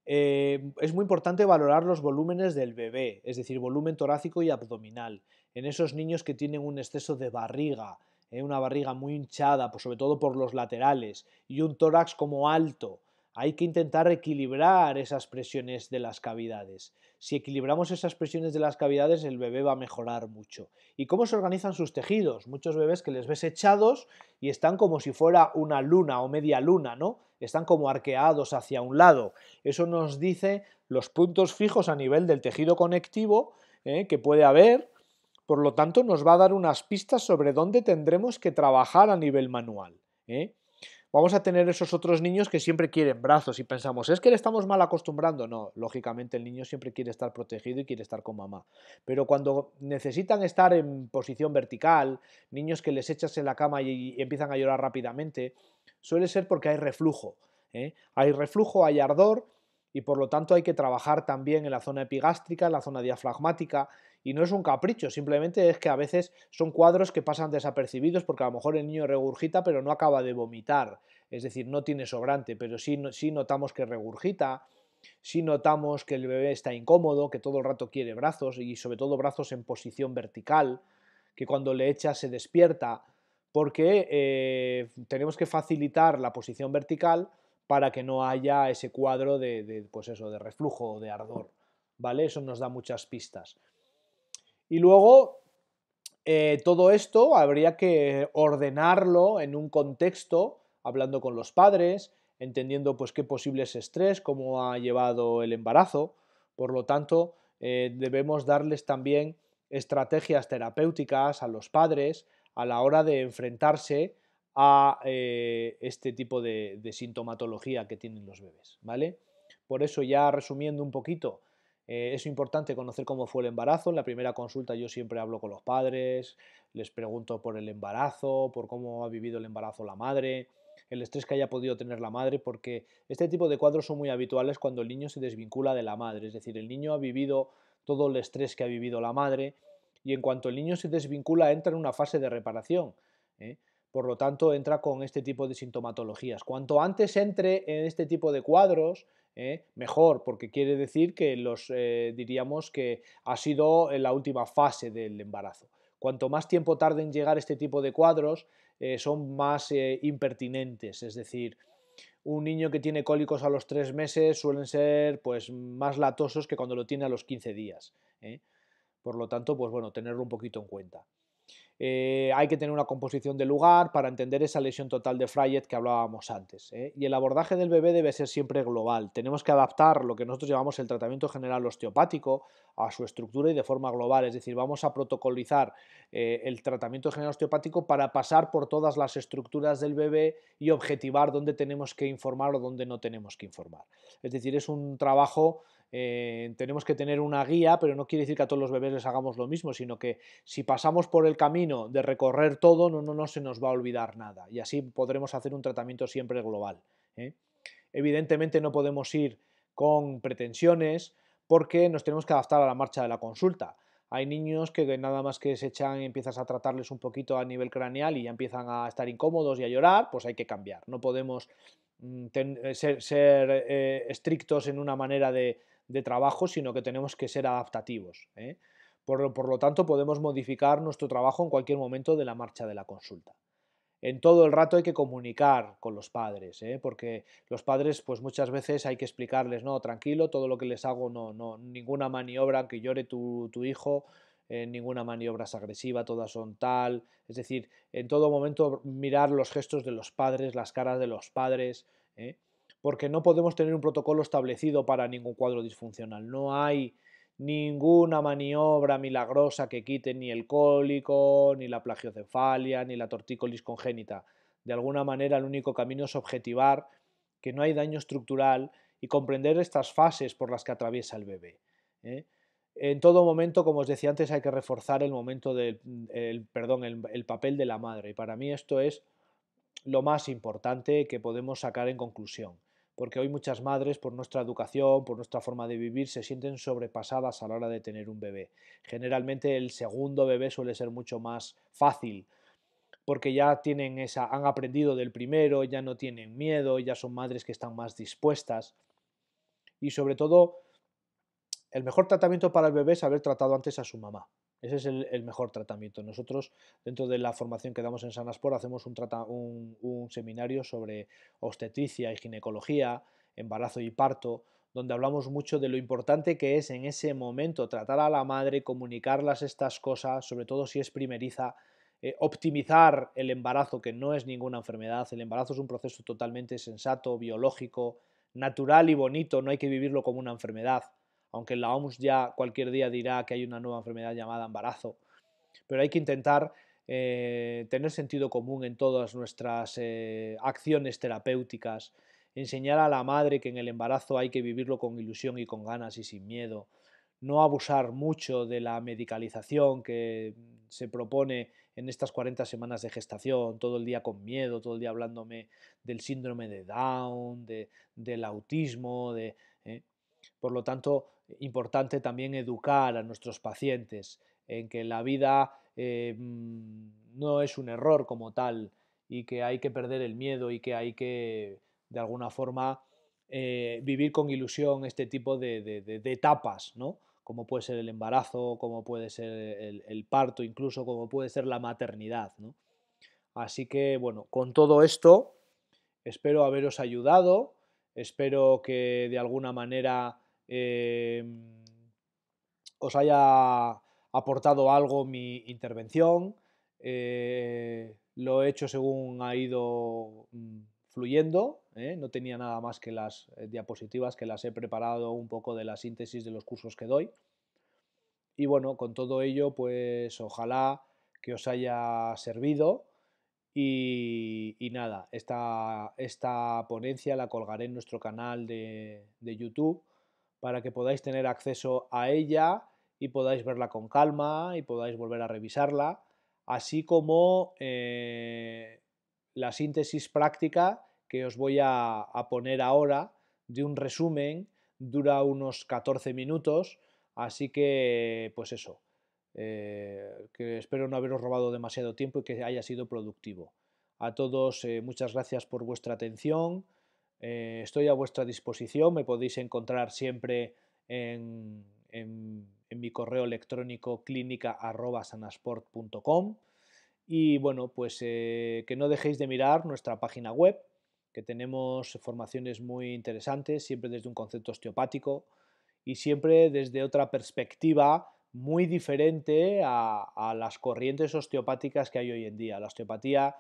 Eh, es muy importante valorar los volúmenes del bebé, es decir, volumen torácico y abdominal. En esos niños que tienen un exceso de barriga, una barriga muy hinchada, pues sobre todo por los laterales, y un tórax como alto, hay que intentar equilibrar esas presiones de las cavidades si equilibramos esas presiones de las cavidades, el bebé va a mejorar mucho. ¿Y cómo se organizan sus tejidos? Muchos bebés que les ves echados y están como si fuera una luna o media luna, ¿no? Están como arqueados hacia un lado. Eso nos dice los puntos fijos a nivel del tejido conectivo ¿eh? que puede haber. Por lo tanto, nos va a dar unas pistas sobre dónde tendremos que trabajar a nivel manual. ¿eh? vamos a tener esos otros niños que siempre quieren brazos y pensamos, es que le estamos mal acostumbrando. No, lógicamente el niño siempre quiere estar protegido y quiere estar con mamá. Pero cuando necesitan estar en posición vertical, niños que les echas en la cama y, empiezan a llorar rápidamente, suele ser porque hay reflujo. ¿eh? Hay reflujo, hay ardor y por lo tanto hay que trabajar también en la zona epigástrica, en la zona diafragmática y no es un capricho, simplemente es que a veces son cuadros que pasan desapercibidos porque a lo mejor el niño regurgita pero no acaba de vomitar, es decir, no tiene sobrante, pero sí, notamos que regurgita, sí notamos que el bebé está incómodo, que todo el rato quiere brazos y sobre todo brazos en posición vertical, que cuando le echa se despierta, porque eh, tenemos que facilitar la posición vertical para que no haya ese cuadro de, pues eso, de reflujo o de ardor. ¿Vale? Eso nos da muchas pistas. Y luego eh, todo esto habría que ordenarlo en un contexto, hablando con los padres, entendiendo pues qué posibles estrés, cómo ha llevado el embarazo. Por lo tanto, eh, debemos darles también estrategias terapéuticas a los padres a la hora de enfrentarse a eh, este tipo de, de, sintomatología que tienen los bebés, ¿vale? Por eso ya resumiendo un poquito, eh, es importante conocer cómo fue el embarazo. En la primera consulta yo siempre hablo con los padres, les pregunto por el embarazo, por cómo ha vivido el embarazo la madre, el estrés que haya podido tener la madre, porque este tipo de cuadros son muy habituales cuando el niño se desvincula de la madre. Es decir, el niño ha vivido todo el estrés que ha vivido la madre y en cuanto el niño se desvincula entra en una fase de reparación. ¿eh? por lo tanto entra con este tipo de sintomatologías. Cuanto antes entre en este tipo de cuadros, ¿eh? mejor, porque quiere decir que los eh, diríamos que ha sido la última fase del embarazo. Cuanto más tiempo tarde en llegar este tipo de cuadros, eh, son más impertinentes, es decir, un niño que tiene cólicos a los tres meses suelen ser pues, más latosos que cuando lo tiene a los 15 días. Por lo tanto, pues bueno, tenerlo un poquito en cuenta. Eh, hay que tener una composición de lugar para entender esa lesión total de Fryet que hablábamos antes. ¿eh? Y el abordaje del bebé debe ser siempre global. Tenemos que adaptar lo que nosotros llamamos el tratamiento general osteopático a su estructura y de forma global. Es decir, vamos a protocolizar eh, el tratamiento general osteopático para pasar por todas las estructuras del bebé y objetivar dónde tenemos que informar o dónde no tenemos que informar. Es decir, es un trabajo eh, tenemos que tener una guía, pero no quiere decir que a todos los bebés les hagamos lo mismo, sino que si pasamos por el camino de recorrer todo, no, no, se nos va a olvidar nada y así podremos hacer un tratamiento siempre global. ¿eh? Evidentemente no podemos ir con pretensiones porque nos tenemos que adaptar a la marcha de la consulta. Hay niños que nada más que se echan y empiezas a tratarles un poquito a nivel craneal y ya empiezan a estar incómodos y a llorar, pues hay que cambiar. No podemos mm, eh, ser, estrictos en una manera de, de trabajo, sino que tenemos que ser adaptativos. ¿eh? Por, lo tanto, podemos modificar nuestro trabajo en cualquier momento de la marcha de la consulta en todo el rato hay que comunicar con los padres, ¿eh? porque los padres pues muchas veces hay que explicarles, no, tranquilo, todo lo que les hago, no, no, ninguna maniobra, que llore tu, hijo, eh, ninguna maniobra es agresiva, todas son tal, es decir, en todo momento mirar los gestos de los padres, las caras de los padres, porque no podemos tener un protocolo establecido para ningún cuadro disfuncional. No hay ninguna maniobra milagrosa que quite ni el cólico, ni la plagiocefalia, ni la tortícolis congénita. De alguna manera el único camino es objetivar que no hay daño estructural y comprender estas fases por las que atraviesa el bebé. ¿eh? En todo momento, como os decía antes, hay que reforzar el, momento del, perdón, el papel de la madre. Y para mí esto es lo más importante que podemos sacar en conclusión porque hoy muchas madres, por nuestra educación, por nuestra forma de vivir, se sienten sobrepasadas a la hora de tener un bebé. Generalmente el segundo bebé suele ser mucho más fácil, porque ya tienen esa, han aprendido del primero, ya no tienen miedo, ya son madres que están más dispuestas. Y sobre todo, el mejor tratamiento para el bebé es haber tratado antes a su mamá. Ese es el, mejor tratamiento. Nosotros, dentro de la formación que damos en Sanaspor, hacemos un, seminario sobre obstetricia y ginecología, embarazo y parto, donde hablamos mucho de lo importante que es en ese momento tratar a la madre, comunicarlas estas cosas, sobre todo si es primeriza, eh, optimizar el embarazo, que no es ninguna enfermedad, el embarazo es un proceso totalmente sensato, biológico, natural y bonito, no hay que vivirlo como una enfermedad aunque la OMS ya cualquier día dirá que hay una nueva enfermedad llamada embarazo, pero hay que intentar eh, tener sentido común en todas nuestras eh, acciones terapéuticas, enseñar a la madre que en el embarazo hay que vivirlo con ilusión y con ganas y sin miedo, no abusar mucho de la medicalización que se propone en estas 40 semanas de gestación, todo el día con miedo, todo el día hablándome del síndrome de Down, del autismo, de, eh. por lo tanto, importante también educar a nuestros pacientes en que la vida eh, mm, no es un error como tal y que hay que perder el miedo y que hay que, de alguna forma, eh, vivir con ilusión este tipo de, de, etapas, ¿no? Como puede ser el embarazo, como puede ser el, parto, incluso como puede ser la maternidad, Así que, bueno, con todo esto, espero haberos ayudado, espero que de alguna manera Em, os haya aportado algo mi intervención. Eh, lo he hecho según ha ido mm, fluyendo. ¿eh? No tenía nada más que las eh, diapositivas que las he preparado un poco de la síntesis de los cursos que doy. Y bueno, con todo ello, pues ojalá que os haya servido. Y, nada, esta, ponencia la colgaré en nuestro canal de YouTube para que podáis tener acceso a ella y podáis verla con calma y podáis volver a revisarla, así como eh, la síntesis práctica que os voy a, poner ahora de un resumen, dura unos 14 minutos, así que pues eso, eh, que espero no haberos robado demasiado tiempo y que haya sido productivo. A todos eh, muchas gracias por vuestra atención, eh, estoy a vuestra disposición, me podéis encontrar siempre en, mi correo electrónico clínica.sanasport.com y bueno, pues eh, que no dejéis de mirar nuestra página web, que tenemos formaciones muy interesantes, siempre desde un concepto osteopático y siempre desde otra perspectiva muy diferente a, a, las corrientes osteopáticas que hay hoy en día. La osteopatía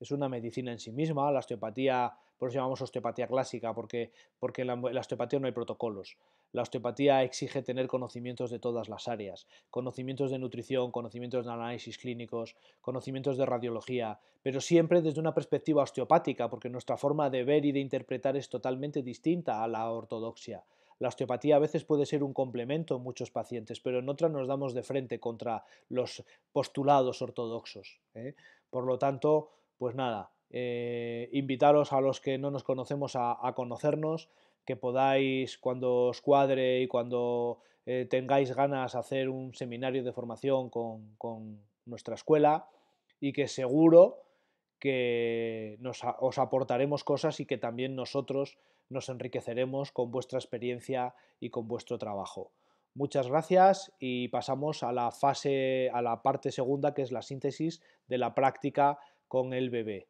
es una medicina en sí misma, la osteopatía, por eso llamamos osteopatía clásica, porque, porque en la, osteopatía no hay protocolos. La osteopatía exige tener conocimientos de todas las áreas, conocimientos de nutrición, conocimientos de análisis clínicos, conocimientos de radiología, pero siempre desde una perspectiva osteopática, porque nuestra forma de ver y de interpretar es totalmente distinta a la ortodoxia. La osteopatía a veces puede ser un complemento en muchos pacientes, pero en otras nos damos de frente contra los postulados ortodoxos. ¿eh? Por lo tanto, pues nada, eh, invitaros a los que no nos conocemos a, conocernos, que podáis cuando os cuadre y cuando eh, tengáis ganas hacer un seminario de formación con, nuestra escuela y que seguro que os aportaremos cosas y que también nosotros nos enriqueceremos con vuestra experiencia y con vuestro trabajo. Muchas gracias y pasamos a la fase, a la parte segunda, que es la síntesis de la práctica con el bebé.